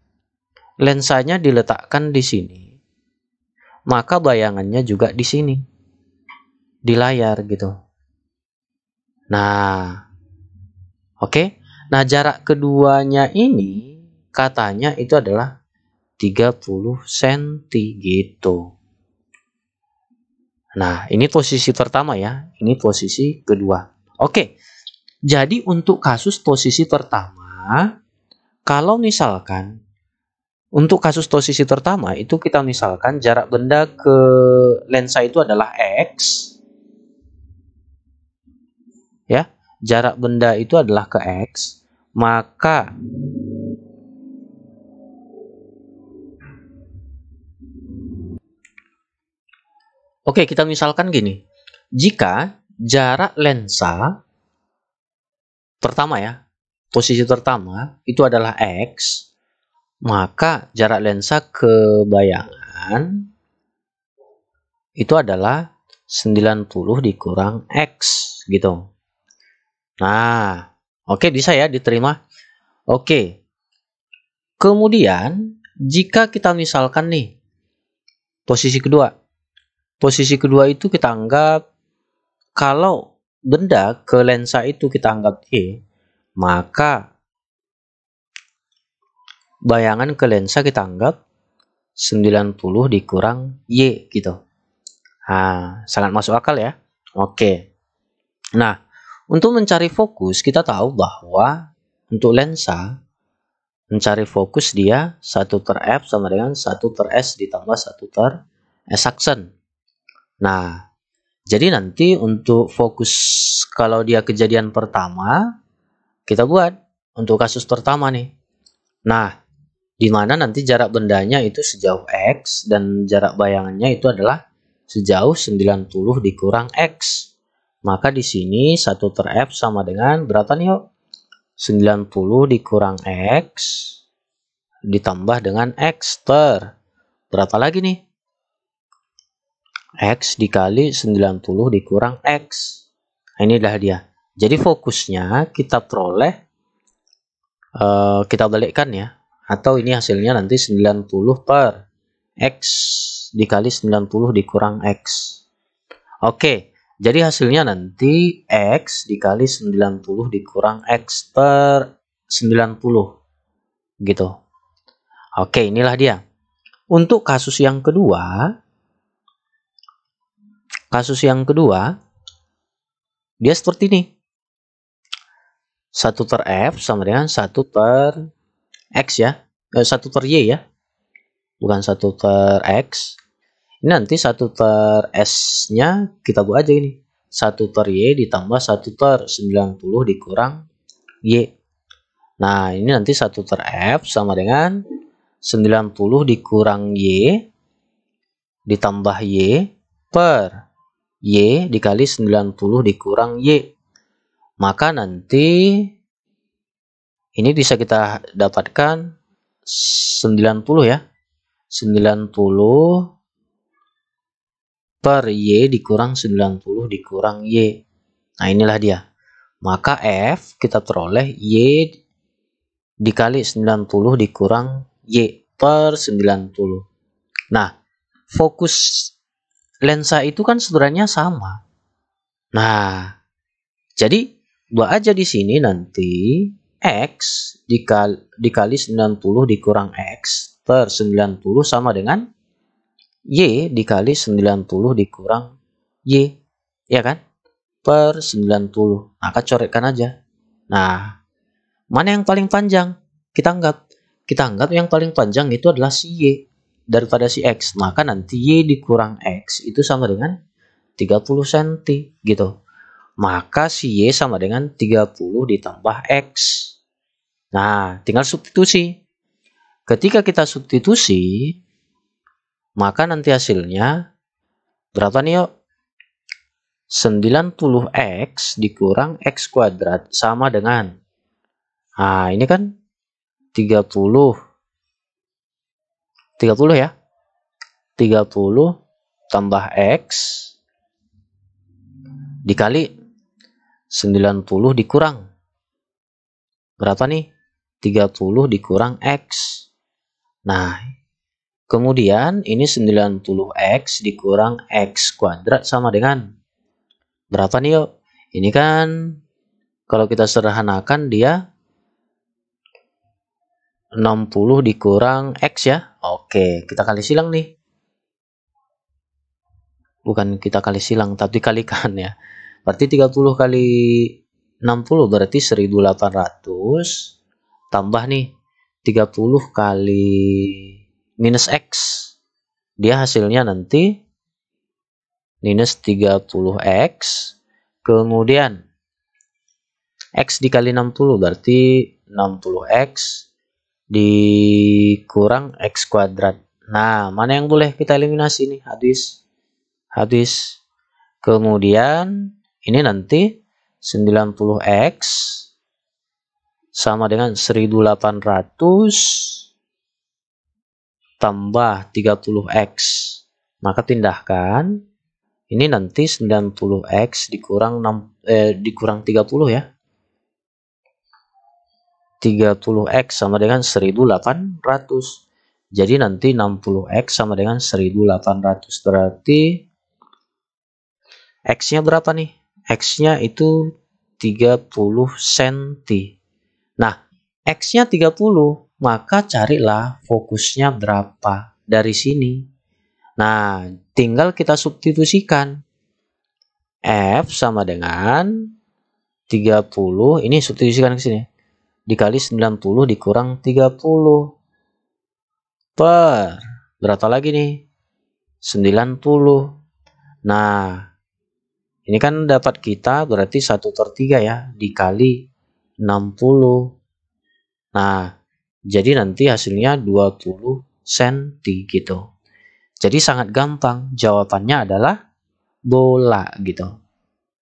lensanya diletakkan di sini, maka bayangannya juga di sini. Di layar gitu. Nah, oke. Nah, jarak keduanya ini katanya itu adalah 30 cm gitu. Nah, ini posisi pertama ya. Ini posisi kedua. Oke. Jadi untuk kasus posisi pertama, kalau misalkan untuk kasus posisi pertama itu kita misalkan jarak benda ke lensa itu adalah x. Ya, jarak benda itu adalah ke x, maka Oke, kita misalkan gini. Jika jarak lensa pertama ya, posisi pertama itu adalah X, maka jarak lensa ke bayangan itu adalah 90 dikurang X gitu. Nah, oke okay, bisa ya diterima. Oke. Kemudian, jika kita misalkan nih, posisi kedua, Posisi kedua itu kita anggap kalau benda ke lensa itu kita anggap E, maka bayangan ke lensa kita anggap 90 dikurang Y gitu. Nah, sangat masuk akal ya. Oke. Nah, untuk mencari fokus kita tahu bahwa untuk lensa mencari fokus dia 1 ter F sama dengan 1 ter S ditambah 1 ter S aksen. Nah, jadi nanti untuk fokus kalau dia kejadian pertama, kita buat untuk kasus pertama nih. Nah, di mana nanti jarak bendanya itu sejauh X dan jarak bayangannya itu adalah sejauh 90 dikurang X. Maka di sini 1 per F sama dengan beratan yuk? 90 dikurang X ditambah dengan X ter. Berapa lagi nih? X dikali 90 dikurang X. Nah, ini adalah dia. Jadi fokusnya kita peroleh, uh, kita balikkan ya. Atau ini hasilnya nanti 90 per X dikali 90 dikurang X. Oke, jadi hasilnya nanti X dikali 90 dikurang X per 90. Gitu. Oke, inilah dia. Untuk kasus yang kedua, Kasus yang kedua, dia seperti ini. 1 ter F sama dengan 1 ter X ya. Eh, 1 ter Y ya. Bukan 1 ter X. Ini nanti 1 ter S-nya kita buat aja ini. 1 ter Y ditambah 1 ter 90 dikurang Y. Nah, ini nanti 1 ter F sama dengan 90 dikurang Y ditambah Y per Y dikali 90 dikurang Y. Maka nanti ini bisa kita dapatkan 90 ya. 90 per Y dikurang 90 dikurang Y. Nah inilah dia. Maka F kita peroleh Y dikali 90 dikurang Y per 90. Nah fokus lensa itu kan sebenarnya sama. Nah, jadi buat aja di sini nanti x dikali, dikali 90 dikurang x per 90 sama dengan y dikali 90 dikurang y, ya kan? Per 90. Maka nah, coretkan aja. Nah, mana yang paling panjang? Kita anggap kita anggap yang paling panjang itu adalah si y daripada si X maka nanti Y dikurang X itu sama dengan 30 cm gitu maka si Y sama dengan 30 ditambah X nah tinggal substitusi ketika kita substitusi maka nanti hasilnya berapa nih yuk 90x dikurang x kuadrat sama dengan nah ini kan 30 30 ya. 30 tambah X dikali 90 dikurang. Berapa nih? 30 dikurang X. Nah, kemudian ini 90X dikurang X kuadrat sama dengan berapa nih yuk? Ini kan kalau kita sederhanakan dia 60 dikurang X ya. Oke, kita kali silang nih. Bukan kita kali silang, tapi kalikan ya. Berarti 30 kali 60 berarti 1800. Tambah nih 30 kali minus X. Dia hasilnya nanti minus 30X. Kemudian X dikali 60 berarti 60X dikurang X kuadrat. Nah, mana yang boleh kita eliminasi nih? Hadis. Hadis. Kemudian ini nanti 90X sama dengan 1800 tambah 30X. Maka pindahkan. Ini nanti 90X dikurang 6, eh, dikurang 30 ya. 30x sama dengan 1800. Jadi nanti 60x sama dengan 1800. Berarti x-nya berapa nih? X-nya itu 30 cm. Nah, x-nya 30, maka carilah fokusnya berapa dari sini. Nah, tinggal kita substitusikan. F sama dengan 30, ini substitusikan ke sini dikali 90 dikurang 30 per berapa lagi nih 90 nah ini kan dapat kita berarti 1 per 3 ya dikali 60 nah jadi nanti hasilnya 20 cm gitu jadi sangat gampang jawabannya adalah bola gitu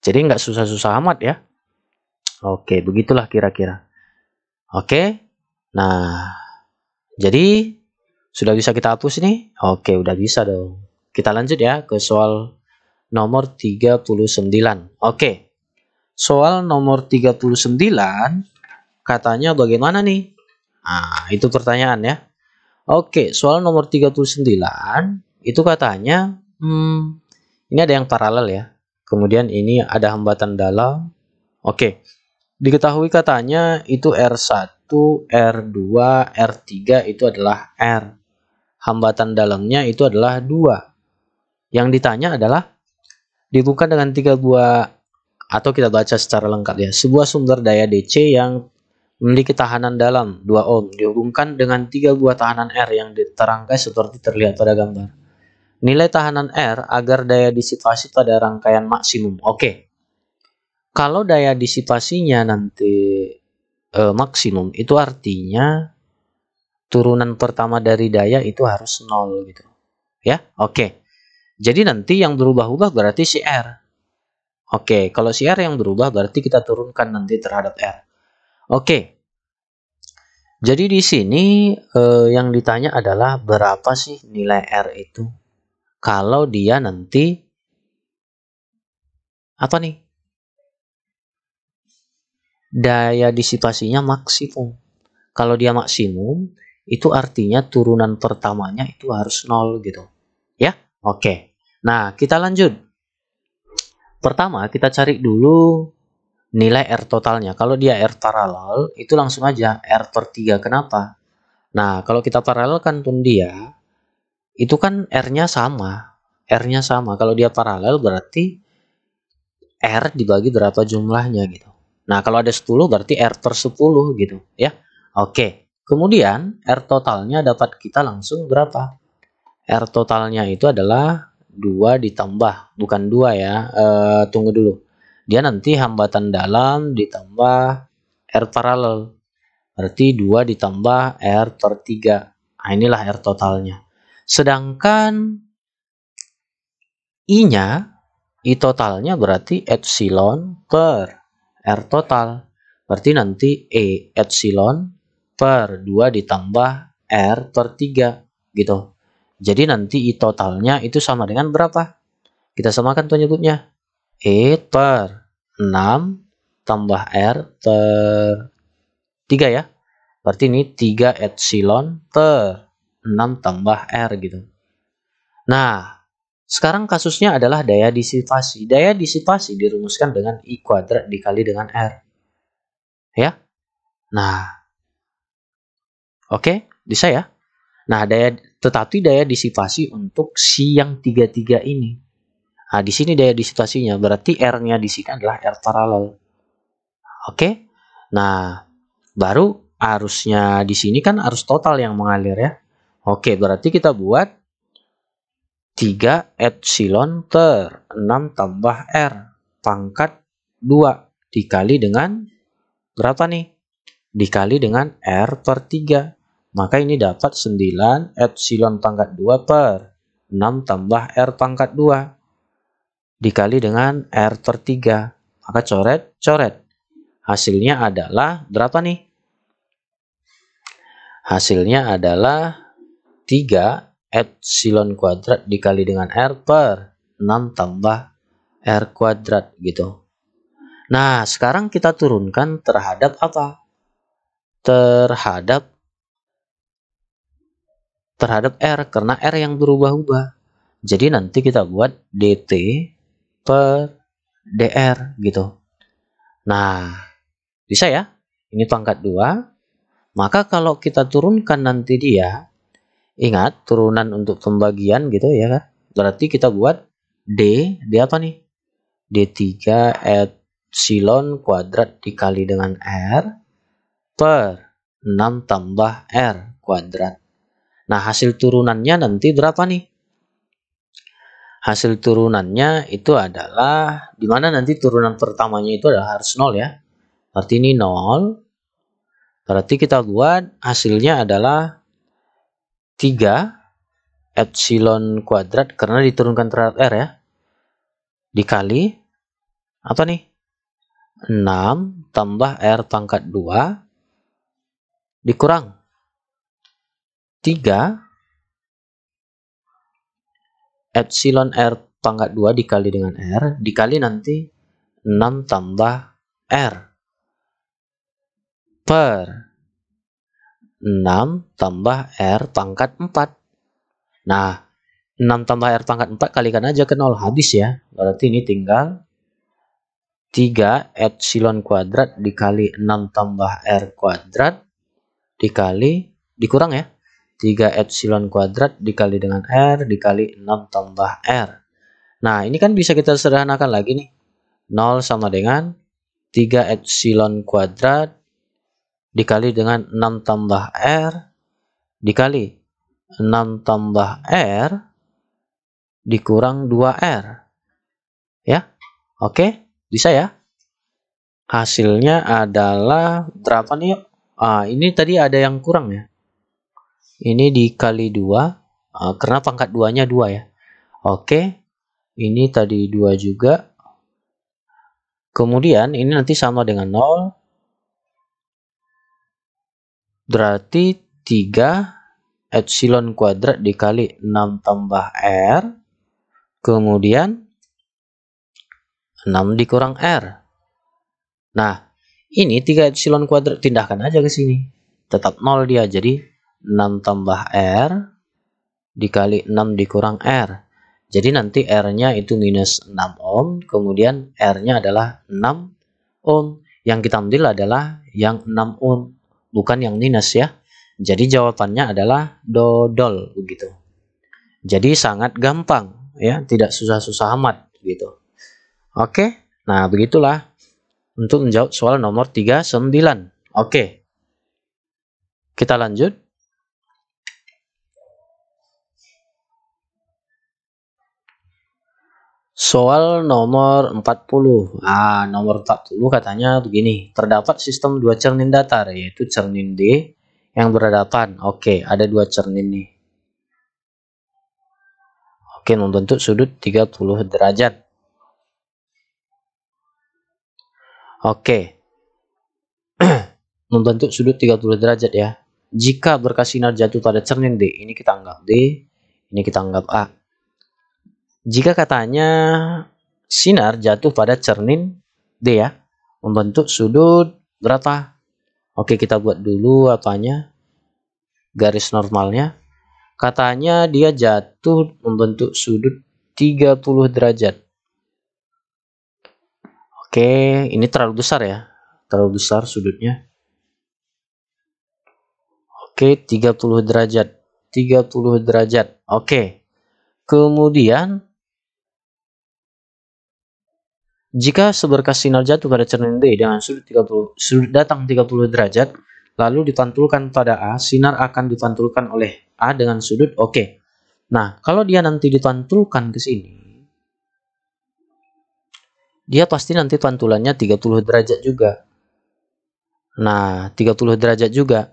jadi nggak susah-susah amat ya Oke begitulah kira-kira Oke. Nah, jadi sudah bisa kita hapus nih? Oke, udah bisa dong. Kita lanjut ya ke soal nomor 39. Oke. Soal nomor 39 katanya bagaimana nih? Nah, itu pertanyaan ya. Oke, soal nomor 39 itu katanya hmm, ini ada yang paralel ya. Kemudian ini ada hambatan dalam. Oke. Diketahui katanya itu R1, R2, R3 itu adalah R. Hambatan dalamnya itu adalah 2. Yang ditanya adalah dibuka dengan tiga buah atau kita baca secara lengkap ya. Sebuah sumber daya DC yang memiliki tahanan dalam 2 ohm dihubungkan dengan tiga buah tahanan R yang diterangkai seperti terlihat pada gambar. Nilai tahanan R agar daya disipasi pada rangkaian maksimum. Oke. Okay. Kalau daya disipasinya nanti e, maksimum, itu artinya turunan pertama dari daya itu harus nol gitu. Ya, oke. Okay. Jadi nanti yang berubah-ubah berarti si R. Oke, okay. kalau si R yang berubah berarti kita turunkan nanti terhadap R. Oke. Okay. Jadi di sini eh, yang ditanya adalah berapa sih nilai R itu? Kalau dia nanti apa nih? daya disipasinya maksimum. Kalau dia maksimum, itu artinya turunan pertamanya itu harus nol gitu. Ya, oke. Nah, kita lanjut. Pertama, kita cari dulu nilai R totalnya. Kalau dia R paralel, itu langsung aja R per 3. Kenapa? Nah, kalau kita paralelkan pun dia, itu kan R-nya sama. R-nya sama. Kalau dia paralel berarti R dibagi berapa jumlahnya gitu. Nah, kalau ada 10 berarti R per 10 gitu ya. Oke. Kemudian R totalnya dapat kita langsung berapa? R totalnya itu adalah 2 ditambah, bukan 2 ya. E, tunggu dulu. Dia nanti hambatan dalam ditambah R paralel. Berarti 2 ditambah R per 3. Nah, inilah R totalnya. Sedangkan I-nya, I totalnya berarti epsilon per R total. Berarti nanti E epsilon per 2 ditambah R per 3 gitu. Jadi nanti I totalnya itu sama dengan berapa? Kita samakan tuh nyebutnya. E per 6 tambah R per 3 ya. Berarti ini 3 epsilon per 6 tambah R gitu. Nah, sekarang kasusnya adalah daya disipasi. Daya disipasi dirumuskan dengan I kuadrat dikali dengan R. Ya? Nah. Oke, okay, bisa ya? Nah, daya tetapi daya disipasi untuk si yang 33 ini. Nah, di sini daya disipasinya berarti R-nya di sini adalah R paralel. Oke? Okay? Nah, baru arusnya di sini kan arus total yang mengalir ya. Oke, okay, berarti kita buat 3 epsilon per 6 tambah R pangkat 2 dikali dengan berapa nih? Dikali dengan R per 3. Maka ini dapat 9 epsilon pangkat 2 per 6 tambah R pangkat 2 dikali dengan R per 3. Maka coret, coret. Hasilnya adalah berapa nih? Hasilnya adalah 3 epsilon kuadrat dikali dengan R per 6 tambah R kuadrat gitu. Nah, sekarang kita turunkan terhadap apa? Terhadap terhadap R karena R yang berubah-ubah. Jadi nanti kita buat DT per DR gitu. Nah, bisa ya? Ini pangkat 2. Maka kalau kita turunkan nanti dia Ingat, turunan untuk pembagian gitu ya kan. Berarti kita buat D, D apa nih? D3 epsilon kuadrat dikali dengan R per 6 tambah R kuadrat. Nah, hasil turunannya nanti berapa nih? Hasil turunannya itu adalah, dimana nanti turunan pertamanya itu adalah harus nol ya. Berarti ini nol Berarti kita buat hasilnya adalah 3 epsilon kuadrat karena diturunkan terhadap R ya. Dikali apa nih 6 tambah R pangkat 2 dikurang 3 epsilon R pangkat 2 dikali dengan R dikali nanti 6 tambah R per 6 tambah R pangkat 4. Nah, 6 tambah R pangkat 4 kalikan aja ke 0 habis ya. Berarti ini tinggal 3 epsilon kuadrat dikali 6 tambah R kuadrat dikali dikurang ya. 3 epsilon kuadrat dikali dengan R dikali 6 tambah R. Nah ini kan bisa kita sederhanakan lagi nih. 0 sama dengan 3 epsilon kuadrat dikali dengan 6 tambah R dikali 6 tambah R dikurang 2R. Ya, oke, bisa ya. Hasilnya adalah berapa nih Ah, ini tadi ada yang kurang ya. Ini dikali 2, ah, karena pangkat 2-nya 2 ya. Oke, ini tadi 2 juga. Kemudian ini nanti sama dengan 0. Berarti 3 epsilon kuadrat dikali 6 tambah R. Kemudian 6 dikurang R. Nah, ini 3 epsilon kuadrat tindakan aja ke sini. Tetap 0 dia. Jadi 6 tambah R dikali 6 dikurang R. Jadi nanti R-nya itu minus 6 ohm. Kemudian R-nya adalah 6 ohm. Yang kita ambil adalah yang 6 ohm bukan yang minus ya. Jadi jawabannya adalah dodol begitu. Jadi sangat gampang ya, tidak susah-susah amat gitu. Oke, nah begitulah untuk menjawab soal nomor 39. Oke. Kita lanjut. Soal nomor 40. Ah, nomor 40 katanya begini. Terdapat sistem dua cermin datar, yaitu cermin D yang berhadapan. Oke, ada dua cermin nih. Oke, membentuk sudut 30 derajat. Oke. membentuk sudut 30 derajat ya. Jika berkas sinar jatuh pada cermin D, ini kita anggap D, ini kita anggap A. Jika katanya sinar jatuh pada cermin D ya, membentuk sudut berapa? Oke, kita buat dulu apanya? Garis normalnya. Katanya dia jatuh membentuk sudut 30 derajat. Oke, ini terlalu besar ya. Terlalu besar sudutnya. Oke, 30 derajat. 30 derajat. Oke. Kemudian jika seberkas sinar jatuh pada cermin D dengan sudut, 30, sudut datang 30 derajat, lalu dipantulkan pada A, sinar akan dipantulkan oleh A dengan sudut oke. Okay. Nah, kalau dia nanti dipantulkan ke sini, dia pasti nanti pantulannya 30 derajat juga. Nah, 30 derajat juga.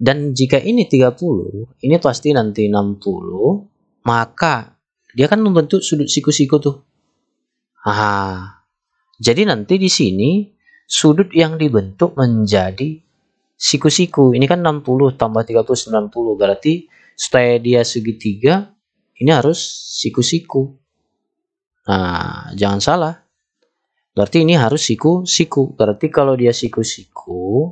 Dan jika ini 30, ini pasti nanti 60, maka dia akan membentuk sudut siku-siku tuh. Ah, jadi nanti di sini sudut yang dibentuk menjadi siku-siku. Ini kan 60 tambah 30 90 berarti supaya dia segitiga ini harus siku-siku. Nah, jangan salah. Berarti ini harus siku-siku. Berarti kalau dia siku-siku,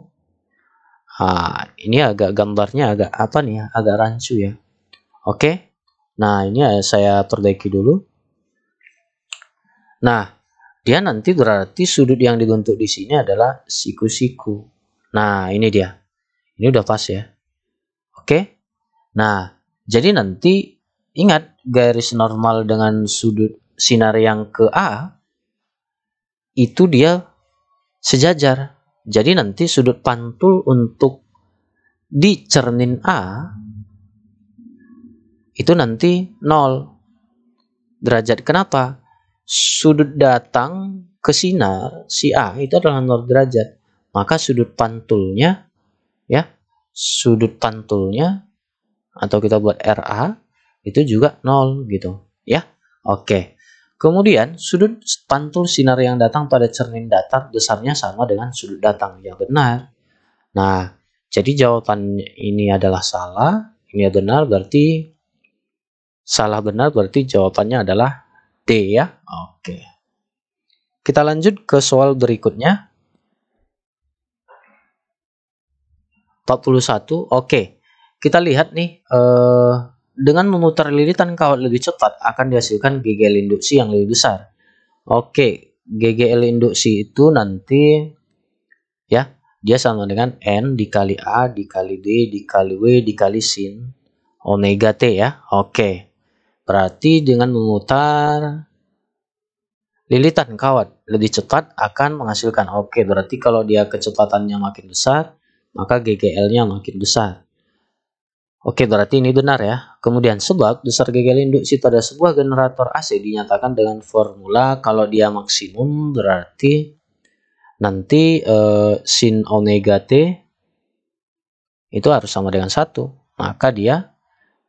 ah, ini agak gambarnya agak apa nih ya? Agak rancu ya. Oke. Nah, ini eh, saya perbaiki dulu. Nah, dia nanti berarti sudut yang dibentuk di sini adalah siku-siku. Nah, ini dia. Ini udah pas ya. Oke. Nah, jadi nanti ingat garis normal dengan sudut sinar yang ke A itu dia sejajar. Jadi nanti sudut pantul untuk di cermin A itu nanti 0 derajat. Kenapa? sudut datang ke sinar si A itu adalah 0 derajat maka sudut pantulnya ya sudut pantulnya atau kita buat RA itu juga 0 gitu ya oke kemudian sudut pantul sinar yang datang pada cermin datar besarnya sama dengan sudut datang yang benar nah jadi jawaban ini adalah salah ini benar berarti salah benar berarti jawabannya adalah D ya. Oke. Kita lanjut ke soal berikutnya. 41. Oke. Kita lihat nih eh, dengan memutar lilitan kawat lebih cepat akan dihasilkan GGL induksi yang lebih besar. Oke, GGL induksi itu nanti ya, dia sama dengan N dikali A dikali D dikali W dikali sin omega T ya. Oke. Berarti dengan memutar lilitan kawat lebih cepat akan menghasilkan. Oke, berarti kalau dia kecepatannya makin besar, maka GGL-nya makin besar. Oke, berarti ini benar ya. Kemudian sebab besar GGL induksi pada sebuah generator AC dinyatakan dengan formula kalau dia maksimum berarti nanti eh, sin omega t itu harus sama dengan satu maka dia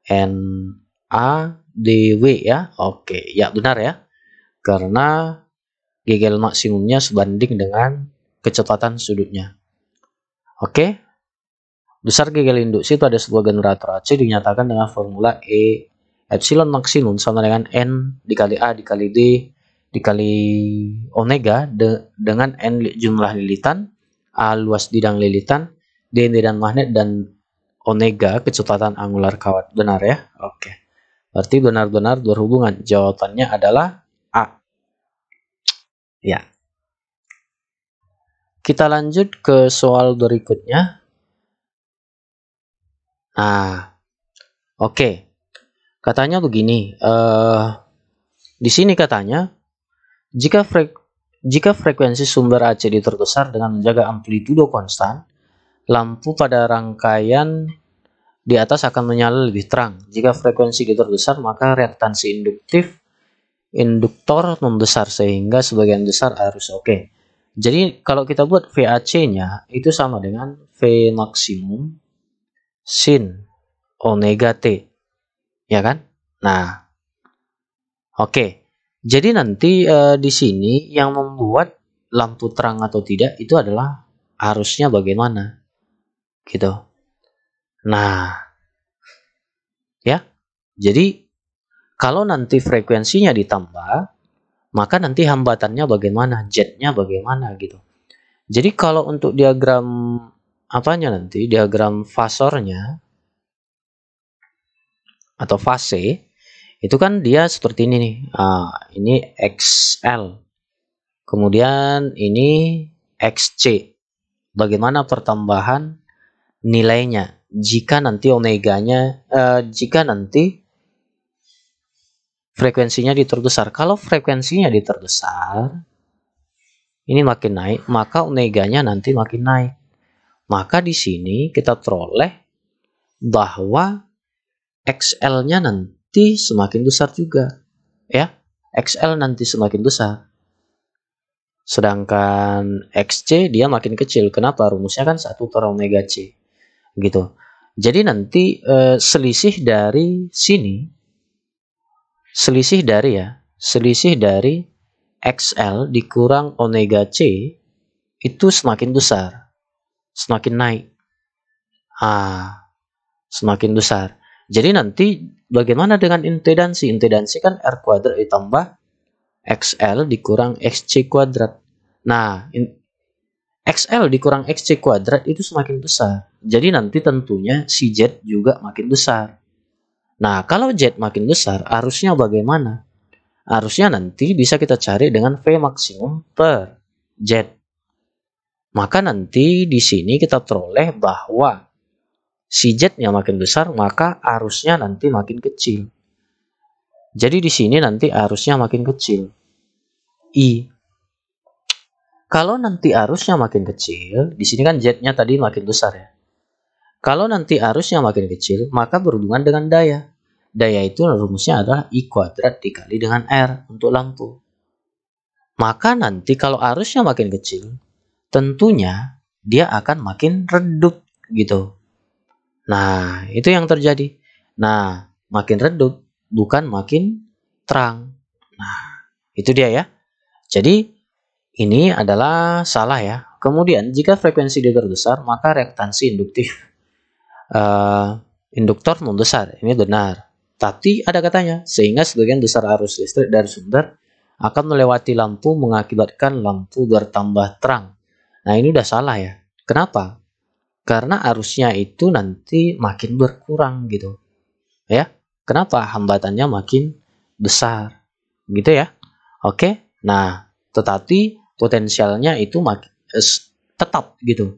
na DW ya. Oke, ya benar ya. Karena GGL maksimumnya sebanding dengan kecepatan sudutnya. Oke. Besar GGL induksi itu ada sebuah generator AC dinyatakan dengan formula E epsilon maksimum sama dengan N dikali A dikali D dikali omega de, dengan N jumlah lilitan, A luas bidang lilitan, D dan magnet dan omega kecepatan angular kawat. Benar ya? Oke. Okay. Berarti benar-benar berhubungan. Jawabannya adalah A. Ya. Kita lanjut ke soal berikutnya. Nah, oke. Okay. Katanya begini. Uh, di sini katanya, jika frek jika frekuensi sumber AC diterbesar dengan menjaga amplitudo konstan, lampu pada rangkaian di atas akan menyala lebih terang. Jika frekuensi gitar besar, maka reaktansi induktif induktor membesar sehingga sebagian besar arus oke. Okay. Jadi kalau kita buat VAC-nya itu sama dengan V maksimum sin omega T. Ya kan? Nah. Oke. Okay. Jadi nanti e, di sini yang membuat lampu terang atau tidak itu adalah arusnya bagaimana. Gitu. Nah, ya, jadi kalau nanti frekuensinya ditambah, maka nanti hambatannya bagaimana, jetnya bagaimana gitu. Jadi kalau untuk diagram apanya nanti, diagram fasornya atau fase, itu kan dia seperti ini nih. Ah, ini XL. Kemudian ini XC. Bagaimana pertambahan nilainya? jika nanti omeganya uh, jika nanti frekuensinya diterbesar. Kalau frekuensinya diterbesar, ini makin naik, maka omeganya nanti makin naik. Maka di sini kita peroleh bahwa XL-nya nanti semakin besar juga. Ya, XL nanti semakin besar. Sedangkan XC dia makin kecil. Kenapa? Rumusnya kan satu per omega C. Gitu. Jadi nanti e, selisih dari sini, selisih dari ya, selisih dari XL dikurang omega C itu semakin besar, semakin naik. Ah, semakin besar. Jadi nanti bagaimana dengan impedansi? Impedansi kan R kuadrat ditambah XL dikurang XC kuadrat. Nah, XL dikurang XC kuadrat itu semakin besar. Jadi nanti tentunya si Z juga makin besar. Nah, kalau Z makin besar, arusnya bagaimana? Arusnya nanti bisa kita cari dengan V maksimum per Z. Maka nanti di sini kita peroleh bahwa si Z-nya makin besar, maka arusnya nanti makin kecil. Jadi di sini nanti arusnya makin kecil. I kalau nanti arusnya makin kecil, di sini kan jetnya tadi makin besar ya. Kalau nanti arusnya makin kecil, maka berhubungan dengan daya. Daya itu rumusnya adalah I kuadrat dikali dengan R untuk lampu. Maka nanti kalau arusnya makin kecil, tentunya dia akan makin redup gitu. Nah, itu yang terjadi. Nah, makin redup bukan makin terang. Nah, itu dia ya. Jadi ini adalah salah ya. Kemudian jika frekuensi dia terbesar maka reaktansi induktif uh, induktor membesar. Ini benar. Tapi ada katanya sehingga sebagian besar arus listrik dari sumber akan melewati lampu mengakibatkan lampu bertambah terang. Nah ini udah salah ya. Kenapa? Karena arusnya itu nanti makin berkurang gitu. Ya, kenapa hambatannya makin besar gitu ya? Oke, nah tetapi potensialnya itu eh, tetap gitu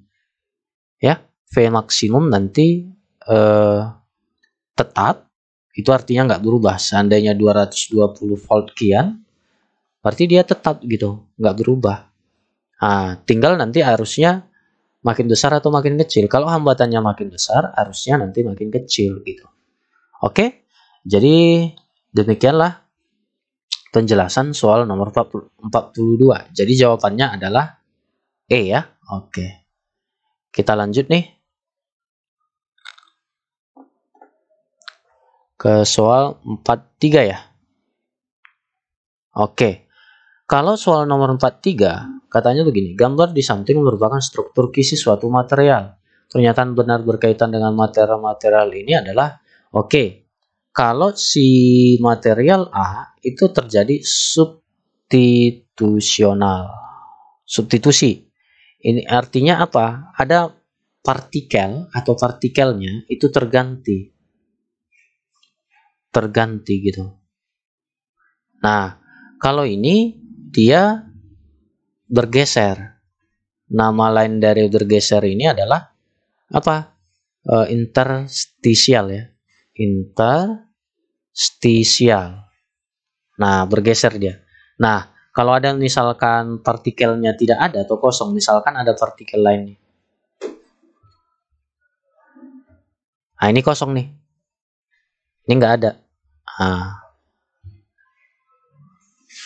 ya V maksimum nanti eh, tetap itu artinya nggak berubah seandainya 220 volt kian berarti dia tetap gitu nggak berubah nah, tinggal nanti arusnya makin besar atau makin kecil kalau hambatannya makin besar arusnya nanti makin kecil gitu oke jadi demikianlah penjelasan soal nomor 42. Jadi jawabannya adalah E ya. Oke. Kita lanjut nih. Ke soal 43 ya. Oke. Kalau soal nomor 43, katanya begini, gambar di samping merupakan struktur kisi suatu material. Ternyata benar berkaitan dengan material-material ini adalah oke. Okay, kalau si material A itu terjadi substitusional. Substitusi. Ini artinya apa? Ada partikel atau partikelnya itu terganti. Terganti gitu. Nah, kalau ini dia bergeser. Nama lain dari bergeser ini adalah apa? E, eh, interstisial ya. Inter stisia. Nah, bergeser dia. Nah, kalau ada misalkan partikelnya tidak ada atau kosong, misalkan ada partikel lain. Nah, ini kosong nih. Ini nggak ada. Nah.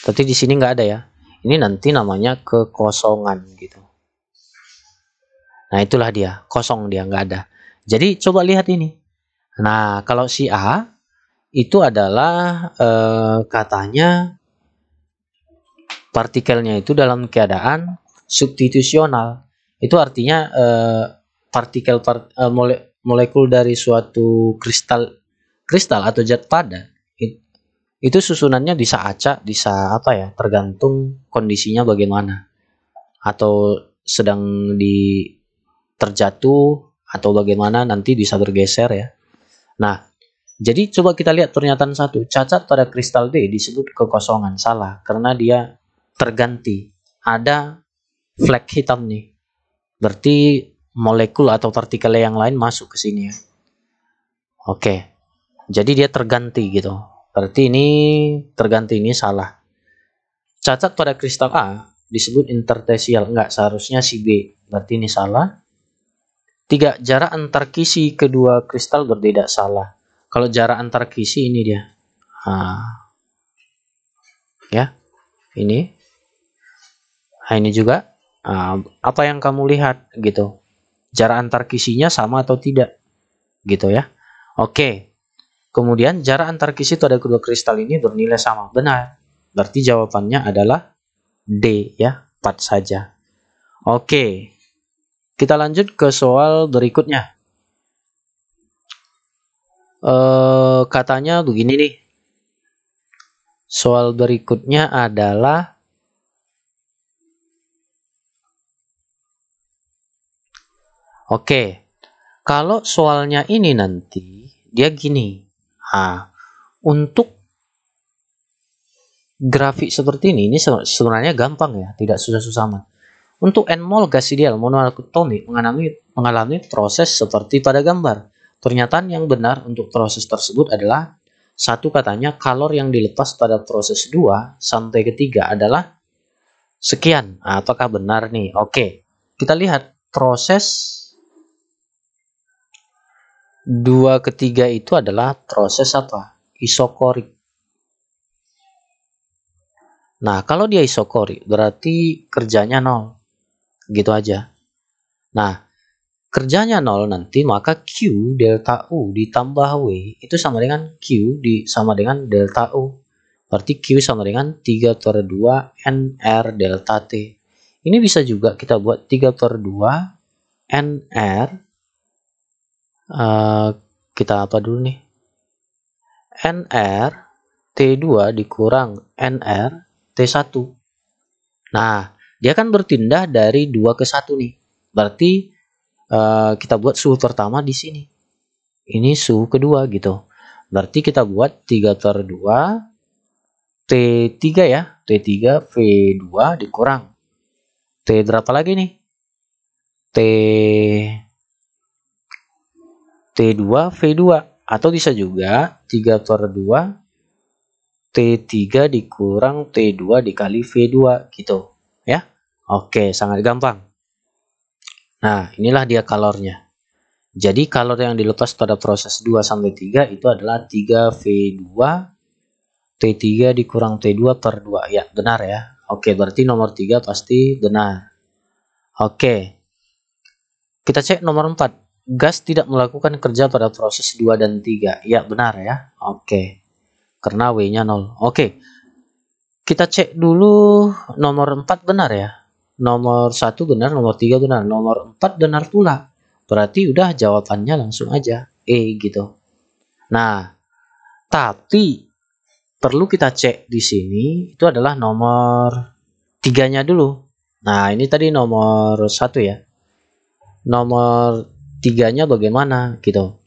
Tapi di sini nggak ada ya. Ini nanti namanya kekosongan gitu. Nah, itulah dia. Kosong dia, nggak ada. Jadi, coba lihat ini. Nah, kalau si A itu adalah e, katanya partikelnya itu dalam keadaan substitusional. Itu artinya e, partikel part, e, eh, mole, molekul dari suatu kristal kristal atau zat padat it, itu susunannya bisa acak, bisa apa ya, tergantung kondisinya bagaimana. Atau sedang di terjatuh atau bagaimana nanti bisa bergeser ya. Nah, jadi coba kita lihat pernyataan satu, cacat pada kristal D disebut kekosongan salah karena dia terganti. Ada flek hitam nih. Berarti molekul atau partikel yang lain masuk ke sini ya. Oke. Jadi dia terganti gitu. Berarti ini terganti ini salah. Cacat pada kristal A disebut intertesial. Enggak, seharusnya si B. Berarti ini salah. Tiga, jarak antar kisi kedua kristal berbeda salah kalau jarak antar kisi ini dia. Nah. Ya. Ini. Nah, ini juga. Nah, apa yang kamu lihat gitu. Jarak antar kisinya sama atau tidak. Gitu ya. Oke. Kemudian jarak antar kisi itu ada kedua kristal ini bernilai sama. Benar. Berarti jawabannya adalah D ya. 4 saja. Oke. Kita lanjut ke soal berikutnya eh, katanya begini nih. Soal berikutnya adalah Oke, kalau soalnya ini nanti dia gini. Ah, untuk grafik seperti ini, ini sebenarnya gampang ya, tidak susah-susah amat. Untuk nmol gas ideal mengalami mengalami proses seperti pada gambar. Ternyata yang benar untuk proses tersebut adalah satu katanya kalor yang dilepas pada proses 2 sampai ketiga adalah sekian. ataukah ah, benar nih? Oke, kita lihat proses 2 ketiga itu adalah proses apa? Isokorik. Nah, kalau dia isokorik berarti kerjanya nol. Gitu aja. Nah, kerjanya nol nanti maka Q delta U ditambah W itu sama dengan Q di, sama dengan delta U. Berarti Q sama dengan 3 per 2 NR delta T. Ini bisa juga kita buat 3 per 2 NR. Uh, kita apa dulu nih? NR T2 dikurang NR T1. Nah, dia kan bertindah dari 2 ke 1 nih. Berarti uh, kita buat suhu pertama di sini ini suhu kedua gitu berarti kita buat 3 ter 2 T3 ya T3 V2 dikurang T berapa lagi nih T T2 V2 atau bisa juga 3 ter 2 T3 dikurang T2 dikali V2 gitu ya Oke sangat gampang Nah, inilah dia kalornya. Jadi kalor yang dilepas pada proses 2 sampai 3 itu adalah 3V2 T3 dikurang T2 per 2. Ya, benar ya. Oke, berarti nomor 3 pasti benar. Oke. Kita cek nomor 4. Gas tidak melakukan kerja pada proses 2 dan 3. Ya, benar ya. Oke. Karena W-nya 0. Oke. Kita cek dulu nomor 4 benar ya nomor satu benar, nomor tiga benar, nomor empat benar pula. Berarti udah jawabannya langsung aja E gitu. Nah, tapi perlu kita cek di sini itu adalah nomor tiganya dulu. Nah, ini tadi nomor satu ya. Nomor tiganya bagaimana gitu.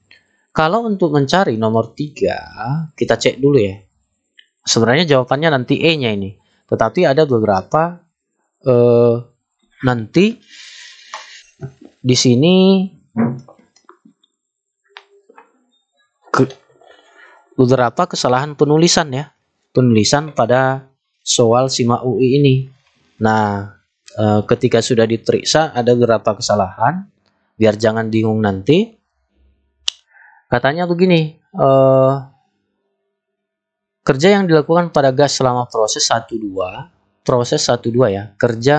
Kalau untuk mencari nomor tiga, kita cek dulu ya. Sebenarnya jawabannya nanti E-nya ini. Tetapi ada beberapa eh, nanti di sini ke, beberapa kesalahan penulisan ya penulisan pada soal simak UI ini. Nah e, ketika sudah diperiksa ada beberapa kesalahan biar jangan bingung nanti. Katanya begini, e, kerja yang dilakukan pada gas selama proses 1-2 proses 12 ya, kerja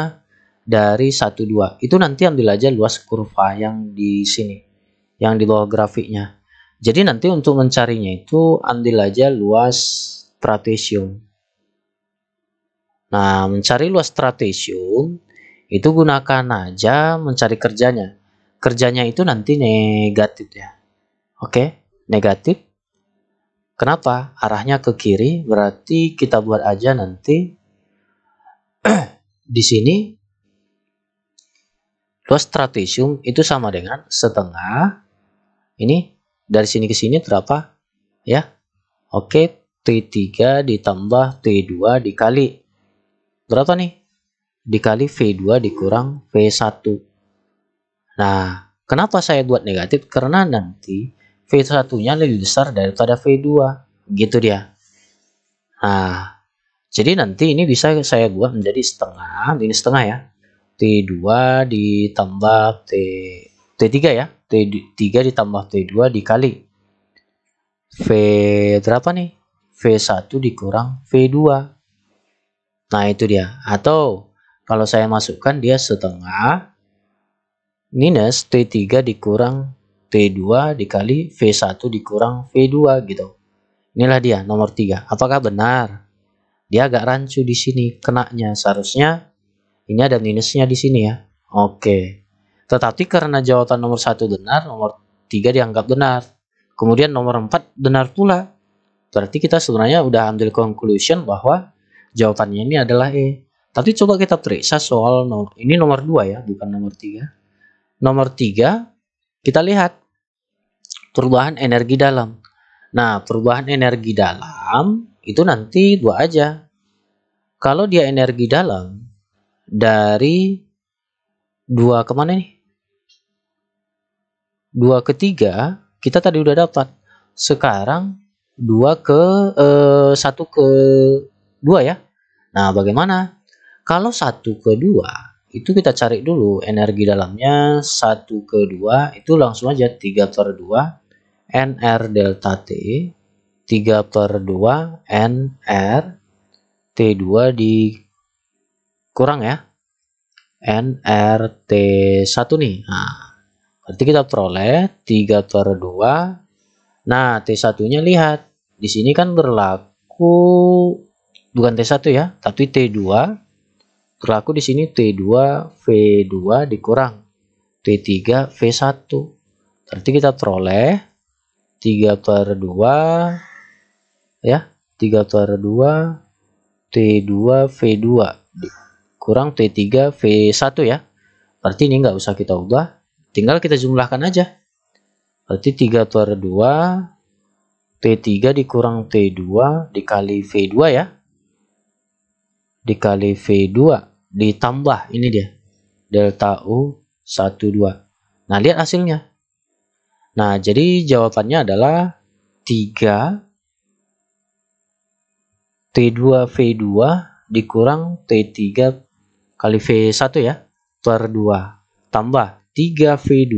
dari 12. Itu nanti ambil aja luas kurva yang di sini, yang di bawah grafiknya. Jadi nanti untuk mencarinya itu ambil aja luas stratesium. Nah, mencari luas stratesium itu gunakan aja mencari kerjanya. Kerjanya itu nanti negatif ya. Oke, negatif. Kenapa? Arahnya ke kiri, berarti kita buat aja nanti di sini luas trapesium itu sama dengan setengah ini dari sini ke sini berapa ya oke T3 ditambah T2 dikali berapa nih dikali V2 dikurang V1 nah kenapa saya buat negatif karena nanti V1 nya lebih besar daripada V2 gitu dia nah jadi nanti ini bisa saya buat menjadi setengah, ini setengah ya. T2 ditambah T T3 ya. T3 ditambah T2 dikali V berapa nih? V1 dikurang V2. Nah, itu dia. Atau kalau saya masukkan dia setengah minus T3 dikurang T2 dikali V1 dikurang V2 gitu. Inilah dia nomor 3. Apakah benar? Dia agak rancu di sini kenaknya Seharusnya ini ada minusnya di sini ya. Oke. Tetapi karena jawaban nomor satu benar, nomor tiga dianggap benar. Kemudian nomor empat benar pula. Berarti kita sebenarnya udah ambil conclusion bahwa jawabannya ini adalah E. Tapi coba kita periksa soal nomor, ini nomor dua ya, bukan nomor tiga. Nomor tiga kita lihat perubahan energi dalam. Nah, perubahan energi dalam itu nanti dua aja. Kalau dia energi dalam dari dua kemana nih? Dua ketiga kita tadi udah dapat. Sekarang dua ke eh, satu ke dua ya. Nah bagaimana? Kalau satu ke dua itu kita cari dulu energi dalamnya satu ke dua itu langsung aja tiga per dua NR delta T 3 per 2 NR T2 dikurang ya NRT1 nih nah, berarti kita peroleh 3 per 2 nah T1 nya lihat di sini kan berlaku bukan T1 ya tapi T2 berlaku di sini T2 V2 dikurang T3 V1 berarti kita peroleh 3 per 2 ya 3 per 2 T2 V2 kurang T3 V1 ya berarti ini nggak usah kita ubah tinggal kita jumlahkan aja berarti 3 per 2 T3 dikurang T2 dikali V2 ya dikali V2 ditambah ini dia delta U 12 nah lihat hasilnya nah jadi jawabannya adalah 3 T2 V2 dikurang T3 kali V1 ya per 2 tambah 3 V2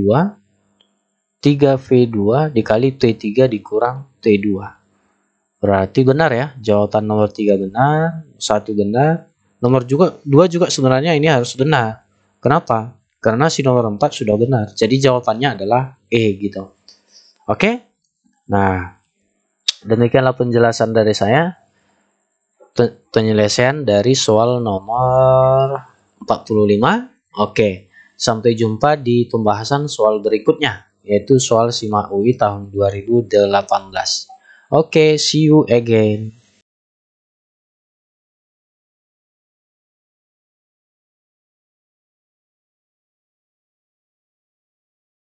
3 V2 dikali T3 dikurang T2 berarti benar ya jawaban nomor 3 benar 1 benar nomor juga 2 juga sebenarnya ini harus benar kenapa karena si nomor 4 sudah benar jadi jawabannya adalah E gitu oke okay? nah demikianlah penjelasan dari saya penyelesaian dari soal nomor 45. Oke, sampai jumpa di pembahasan soal berikutnya, yaitu soal SIMA UI tahun 2018. Oke, see you again.